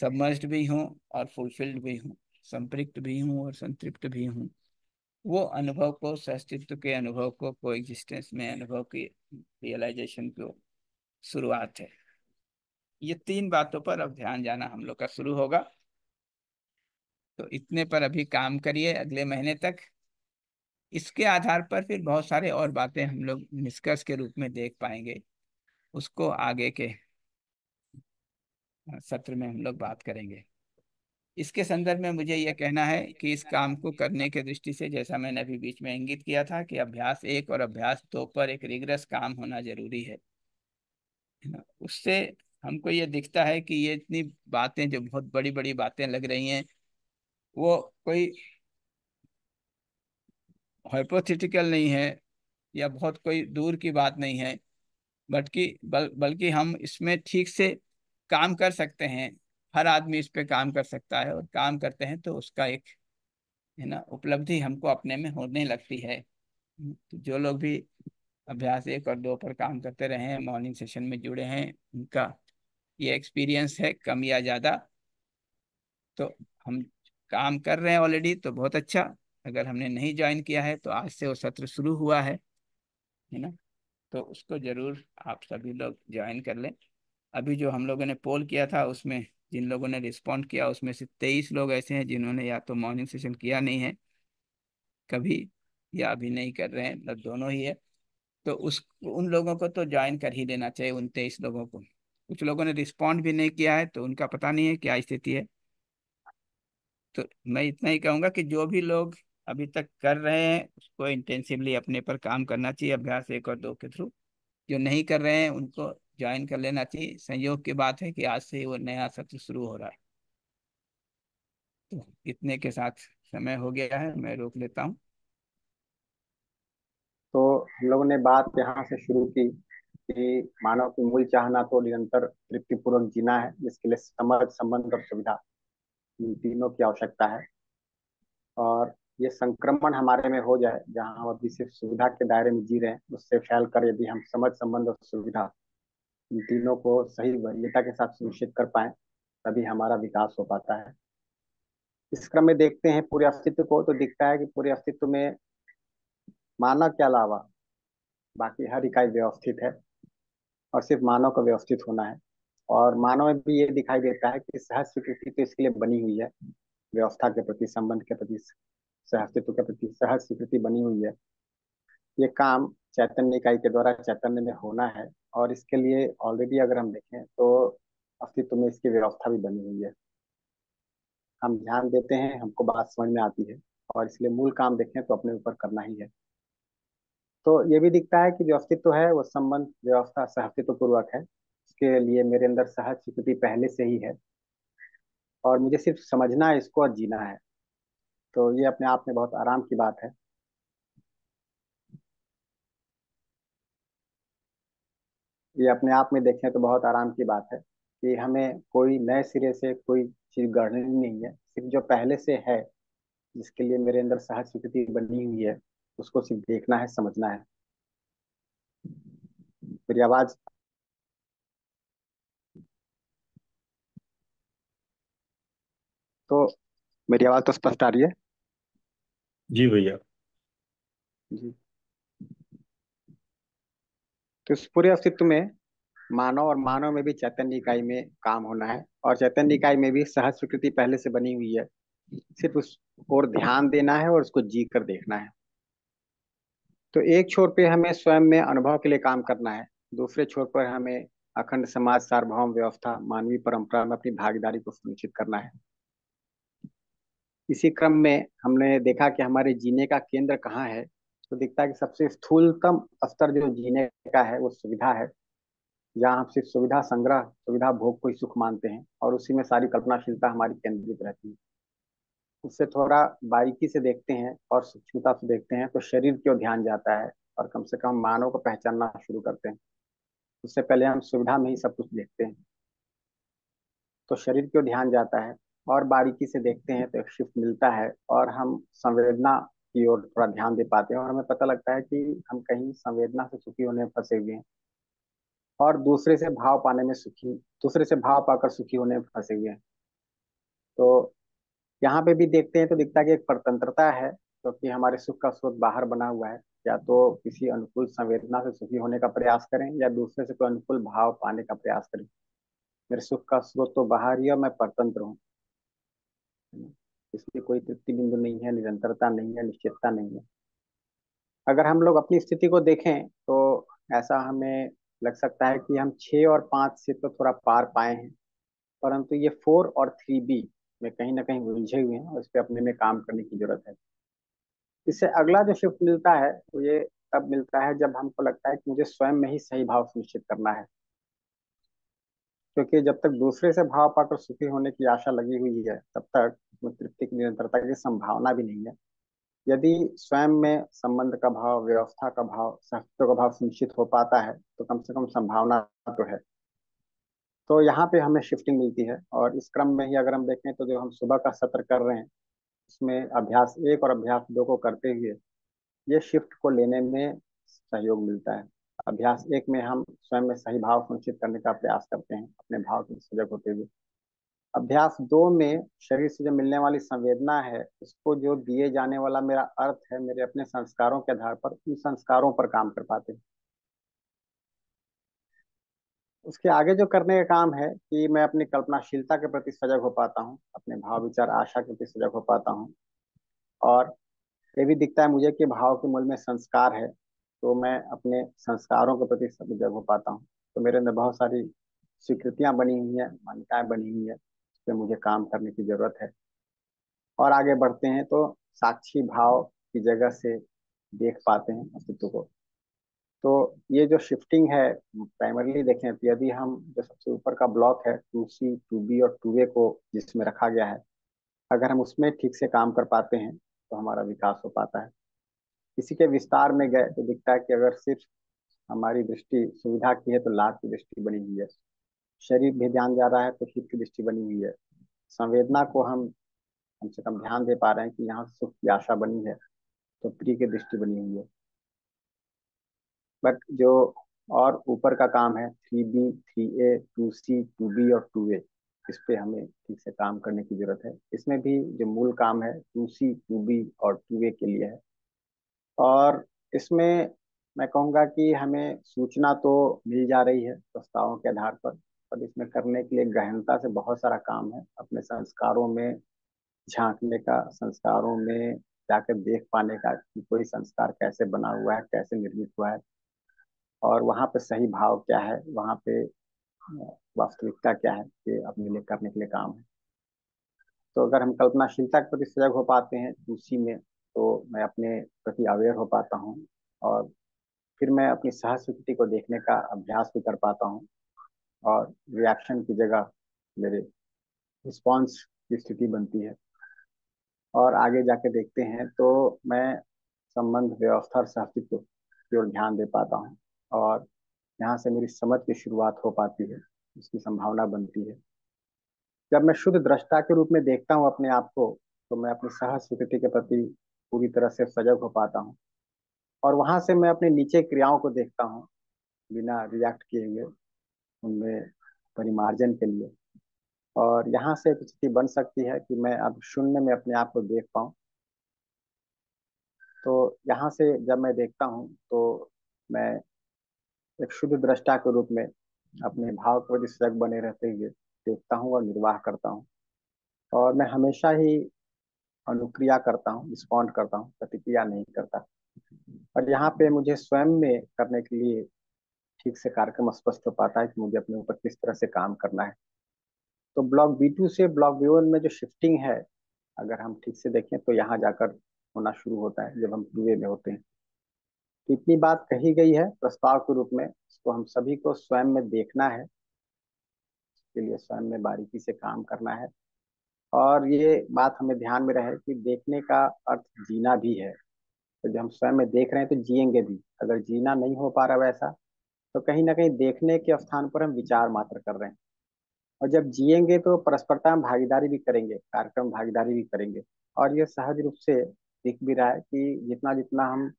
सबमर्ज्ड भी हूँ और फुलफिल्ड भी हूँ संपृक्त भी हूँ और संतृप्त भी हूँ वो अनुभव को अस्तित्व के अनुभव को को एग्जिस्टेंस में अनुभव की रियलाइजेशन को शुरुआत है ये तीन बातों पर अब ध्यान जाना हम लोग का शुरू होगा तो इतने पर अभी काम करिए अगले महीने तक इसके आधार पर फिर बहुत सारे और बातें हम लोग निष्कर्ष के रूप में देख पाएंगे उसको आगे के सत्र में हम लोग बात करेंगे इसके संदर्भ में मुझे यह कहना है कि इस काम को करने के दृष्टि से जैसा मैंने अभी बीच में इंगित किया था कि अभ्यास एक और अभ्यास दो पर एक रिग्रस काम होना जरूरी है ना उससे हमको ये दिखता है कि ये इतनी बातें जो बहुत बड़ी बड़ी बातें लग रही हैं वो कोई हाइपोथेटिकल नहीं है या बहुत कोई दूर की बात नहीं है बल्कि बल्कि हम इसमें ठीक से काम कर सकते हैं हर आदमी इस पे काम कर सकता है और काम करते हैं तो उसका एक है ना उपलब्धि हमको अपने में होने लगती है हम्म, तो जो लोग भी अभ्यास एक और दो पर काम करते रहे हैं मॉर्निंग सेशन में जुड़े हैं उनका ये एक्सपीरियंस है कम या ज़्यादा तो हम काम कर रहे हैं ऑलरेडी तो बहुत अच्छा अगर हमने नहीं ज्वाइन किया है तो आज से वो सत्र शुरू हुआ है है ना तो उसको ज़रूर आप सभी लोग ज्वाइन कर लें अभी जो हम लोगों ने पोल किया था उसमें जिन लोगों ने रिस्पॉन्ड किया उसमें से तेईस लोग ऐसे हैं जिन्होंने या तो मॉर्निंग सेशन किया नहीं है कभी या अभी नहीं कर रहे हैं मतलब दोनों ही है तो उस उन लोगों को तो ज्वाइन कर ही लेना चाहिए उन तेईस लोगों को कुछ लोगों ने रिस्पॉन्ड भी नहीं किया है तो उनका पता नहीं है क्या स्थिति है तो मैं इतना ही कहूँगा कि जो भी लोग अभी तक कर रहे हैं उसको इंटेंसिवली अपने पर काम करना चाहिए अभ्यास एक और दो के थ्रू जो नहीं कर रहे हैं उनको ज्वाइन कर लेना चाहिए संयोग की बात है कि आज से ही वो नया सत्र शुरू हो रहा है तो इतने के साथ समय हो गया है मैं रोक लेता हूँ तो हम लोगों ने बात यहाँ से शुरू की कि मानव की मूल चाहना तो निरंतर तृप्ति पूर्वक जीना है जिसके लिए समझ संबंध और सुविधा इन तीनों की आवश्यकता है और ये संक्रमण हमारे में हो जाए जहाँ हम अभी सिर्फ सुविधा के दायरे में जी रहे हैं उससे फैल कर यदि हम समझ संबंध और सुविधा इन तीनों को सही वरीयता के साथ सुनिश्चित कर पाए तभी हमारा विकास हो पाता है इस क्रम में देखते हैं पूरे अस्तित्व को तो दिखता है कि पूरे अस्तित्व में मानव के अलावा बाकी हर इकाई व्यवस्थित है और सिर्फ मानव का व्यवस्थित होना है और मानव में भी ये दिखाई देता है कि सहज स्वीकृति तो इसके लिए बनी हुई है व्यवस्था के प्रति संबंध के प्रति अस्तित्व के प्रति सहज स्वीकृति बनी हुई है ये काम चैतन्य इकाई के द्वारा चैतन्य में होना है और इसके लिए ऑलरेडी अगर हम देखें तो अस्तित्व तो में इसकी व्यवस्था भी बनी हुई है हम ध्यान देते हैं हमको बात समझ में आती है और इसलिए मूल काम देखें तो अपने ऊपर करना ही है तो ये भी दिखता है कि जो अस्तित्व है वो संबंध व्यवस्था सह पूर्वक है उसके लिए मेरे अंदर सहज स्वीकृति पहले से ही है और मुझे सिर्फ समझना है इसको और जीना है तो ये अपने आप में बहुत आराम की बात है ये अपने आप में देखें तो बहुत आराम की बात है कि हमें कोई नए सिरे से कोई चीज गढ़नी नहीं है सिर्फ जो पहले से है जिसके लिए मेरे अंदर सहज स्वीकृति बनी हुई है उसको सिर्फ देखना है समझना है मेरी आवाज तो मेरी आवाज तो स्पष्ट आ रही है जी भैया जी तो इस पूरे अस्तित्व में मानव और मानव में भी चैतन्य इकाई में काम होना है और चैतन्य इकाई में भी सहज स्वीकृति पहले से बनी हुई है सिर्फ उस और ध्यान देना है और उसको जी कर देखना है तो एक छोर पे हमें स्वयं में अनुभव के लिए काम करना है दूसरे छोर पर हमें अखंड समाज सार्वभौम व्यवस्था मानवीय परंपरा में अपनी भागीदारी को सुनिश्चित करना है इसी क्रम में हमने देखा कि हमारे जीने का केंद्र कहाँ है तो दिखता है कि सबसे स्थूलतम स्तर जो जीने का है वो सुविधा है जहाँ हम सिर्फ सुविधा संग्रह सुविधा भोग को ही सुख मानते हैं और उसी में सारी कल्पनाशीलता हमारी केंद्रित रहती है उससे थोड़ा बारीकी से देखते हैं और सूक्ष्मता से देखते हैं तो शरीर की ओर ध्यान जाता है और कम से कम मानव को पहचानना शुरू करते हैं उससे पहले हम सुविधा में ही सब कुछ देखते हैं तो शरीर की ओर ध्यान जाता है और बारीकी से देखते हैं तो एक शिफ्ट मिलता है और हम संवेदना की ओर थोड़ा ध्यान दे पाते हैं और हमें पता लगता है कि हम कहीं संवेदना से सुखी होने में फंसे हुए हैं और दूसरे से भाव पाने में सुखी दूसरे से भाव पाकर सुखी होने में फंसे हुए हैं तो यहाँ पे भी देखते हैं तो दिखता है कि एक परतंत्रता है क्योंकि तो हमारे सुख का स्रोत बाहर बना हुआ है या तो किसी अनुकूल संवेदना से सुखी होने का प्रयास करें या दूसरे से कोई अनुकूल भाव पाने का प्रयास करें मेरे सुख का स्रोत तो बाहर ही है मैं परतंत्र हूँ इसमें कोई तृप्ति बिंदु नहीं है निरंतरता नहीं है निश्चितता नहीं है अगर हम लोग अपनी स्थिति को देखें तो ऐसा हमें लग सकता है कि हम छः और पाँच से तो थोड़ा पार पाए हैं परंतु ये फोर और थ्री बी में कहीं ना कहीं उलझे हुए हैं और इस पर अपने में काम करने की जरूरत है इससे अगला जो शिफ्ट मिलता है वो तो ये तब मिलता है जब हमको लगता है कि मुझे स्वयं में ही सही भाव सुनिश्चित करना है क्योंकि जब तक दूसरे से भाव पाकर सुखी होने की आशा लगी हुई है तब तक वो तृप्ति की निरंतरता की संभावना भी नहीं है यदि स्वयं में संबंध का भाव व्यवस्था का भाव सहित का भाव सुनिश्चित हो पाता है तो कम से कम संभावना तो है तो यहाँ पे हमें शिफ्टिंग मिलती है और इस क्रम में ही अगर हम देखें तो जो हम सुबह का सत्र कर रहे हैं उसमें अभ्यास एक और अभ्यास दो को करते हुए ये शिफ्ट को लेने में सहयोग मिलता है अभ्यास एक में हम स्वयं में सही भाव सुनिश्चित करने का प्रयास करते हैं अपने भाव के सजग होते हुए अभ्यास दो में शरीर से जो मिलने वाली संवेदना है उसको जो दिए जाने वाला मेरा अर्थ है मेरे अपने संस्कारों के आधार पर उन संस्कारों पर काम कर पाते हैं उसके आगे जो करने का काम है कि मैं अपनी कल्पनाशीलता के प्रति सजग हो पाता हूँ अपने भाव विचार आशा के प्रति सजग हो पाता हूँ और ये भी दिखता है मुझे कि भाव के मूल में संस्कार है तो मैं अपने संस्कारों के प्रति सजग हो पाता हूँ तो मेरे अंदर बहुत सारी स्वीकृतियां बनी हुई है मान्यताएं बनी हुई है पे मुझे काम करने की ज़रूरत है और आगे बढ़ते हैं तो साक्षी भाव की जगह से देख पाते हैं अस्तित्व को तो ये जो शिफ्टिंग है प्राइमरली देखें तो यदि हम जो सबसे ऊपर का ब्लॉक है टू सी टू बी और टू ए को जिसमें रखा गया है अगर हम उसमें ठीक से काम कर पाते हैं तो हमारा विकास हो पाता है इसी के विस्तार में गए तो दिखता है कि अगर सिर्फ हमारी दृष्टि सुविधा की है तो लाभ की दृष्टि बनी हुई है शरीर भी ध्यान जा रहा है तो हित की दृष्टि बनी हुई है संवेदना को हम कम से कम ध्यान दे पा रहे हैं कि यहाँ सुख की आशा बनी है तो प्रिय की दृष्टि बनी हुई है बट जो और ऊपर का काम है three B three A two C two B और टू ए इस पे हमें ठीक से काम करने की जरूरत है इसमें भी जो मूल काम है टू सी टू बी और टू ए के लिए है और इसमें मैं कहूँगा कि हमें सूचना तो मिल जा रही है प्रस्तावों के आधार पर पर इसमें करने के लिए गहनता से बहुत सारा काम है अपने संस्कारों में झांकने का संस्कारों में जाकर देख पाने का कि कोई संस्कार कैसे बना हुआ है कैसे निर्मित हुआ है और वहाँ पे सही भाव क्या है वहाँ पे वास्तविकता क्या है ये अपने लिए करने के लिए काम है तो अगर हम कल्पनाशीलता के प्रति सजग हो पाते हैं उसी में तो मैं अपने प्रति अवेयर हो पाता हूँ और फिर मैं अपनी सह को देखने का अभ्यास भी कर पाता हूँ और रिएक्शन की जगह मेरे रिस्पॉन्स की स्थिति बनती है और आगे जाके देखते हैं तो मैं संबंध व्यवस्था और सहित की ओर ध्यान दे पाता हूँ और यहाँ से मेरी समझ की शुरुआत हो पाती है उसकी संभावना बनती है जब मैं शुद्ध दृष्टा के रूप में देखता हूँ अपने आप को तो मैं अपनी सह स्वीकृति के प्रति पूरी तरह से सजग हो पाता हूँ और वहाँ से मैं अपने नीचे क्रियाओं को देखता हूँ बिना रिएक्ट किए हुए उनमें परिमार्जन के लिए और यहाँ से एक स्थिति बन सकती है कि मैं अब शून्य में अपने आप को देख पाऊँ तो यहाँ से जब मैं देखता हूँ तो मैं एक शुद्ध दृष्टा के रूप में अपने भाव को प्रति सजग बने रहते हुए देखता हूँ और निर्वाह करता हूँ और मैं हमेशा ही अनुक्रिया करता हूँ रिस्पॉन्ड करता हूँ प्रतिक्रिया नहीं करता और यहाँ पे मुझे स्वयं में करने के लिए ठीक से कार्यक्रम स्पष्ट हो पाता है कि मुझे अपने ऊपर किस तरह से काम करना है तो ब्लॉक बी टू से ब्लॉक बी वन में जो शिफ्टिंग है अगर हम ठीक से देखें तो यहाँ जाकर होना शुरू होता है जब हम पूरे में होते हैं तो इतनी बात कही गई है प्रस्ताव के रूप में इसको हम सभी को स्वयं में देखना है इसके लिए स्वयं में बारीकी से काम करना है और ये बात हमें ध्यान में रहे कि देखने का अर्थ जीना भी है तो जब हम स्वयं में देख रहे हैं तो जिएंगे भी अगर जीना नहीं हो पा रहा वैसा तो कहीं ना कहीं देखने के स्थान पर हम विचार मात्र कर रहे हैं और जब जिएंगे तो परस्परता हम भागीदारी भी करेंगे कार्यक्रम भागीदारी भी करेंगे और ये सहज रूप से दिख भी रहा है कि जितना जितना हम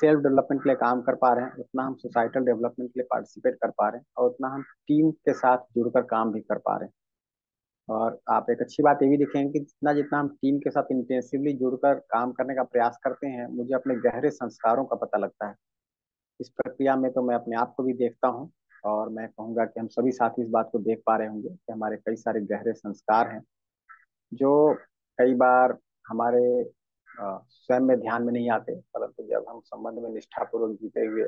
सेल्फ डेवलपमेंट के लिए काम कर पा रहे हैं उतना हम सोसाइटल डेवलपमेंट के लिए पार्टिसिपेट कर पा रहे हैं और उतना हम टीम के साथ जुड़कर काम भी कर पा रहे हैं और आप एक अच्छी बात ये भी देखेंगे कि जितना जितना हम टीम के साथ इंटेंसिवली जुड़कर काम करने का प्रयास करते हैं मुझे अपने गहरे संस्कारों का पता लगता है इस प्रक्रिया में तो मैं अपने आप को भी देखता हूँ और मैं कहूँगा कि हम सभी साथी इस बात को देख पा रहे होंगे कि हमारे कई सारे गहरे संस्कार हैं जो कई बार हमारे स्वयं में ध्यान में नहीं आते परंतु जब हम संबंध में निष्ठापूर्वक जीते हुए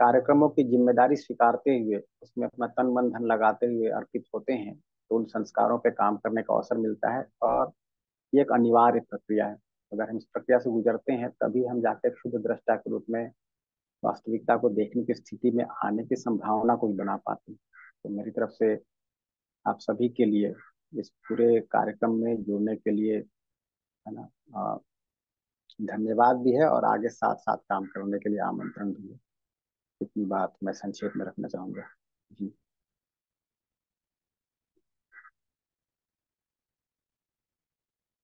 कार्यक्रमों की जिम्मेदारी स्वीकारते हुए उसमें अपना तन मन धन लगाते हुए अर्पित होते हैं तो उन संस्कारों पर काम करने का अवसर मिलता है और ये एक अनिवार्य प्रक्रिया है अगर हम इस प्रक्रिया से गुजरते हैं तभी हम जाकर शुद्ध दृष्टा के रूप में वास्तविकता को देखने की स्थिति में आने की संभावना को भी बना पाते तो मेरी तरफ से आप सभी के लिए इस पूरे कार्यक्रम में जुड़ने के लिए है ना धन्यवाद भी है और आगे साथ साथ काम करने के लिए आमंत्रण भी है इतनी बात मैं संक्षेप में रखना चाहूँगा जी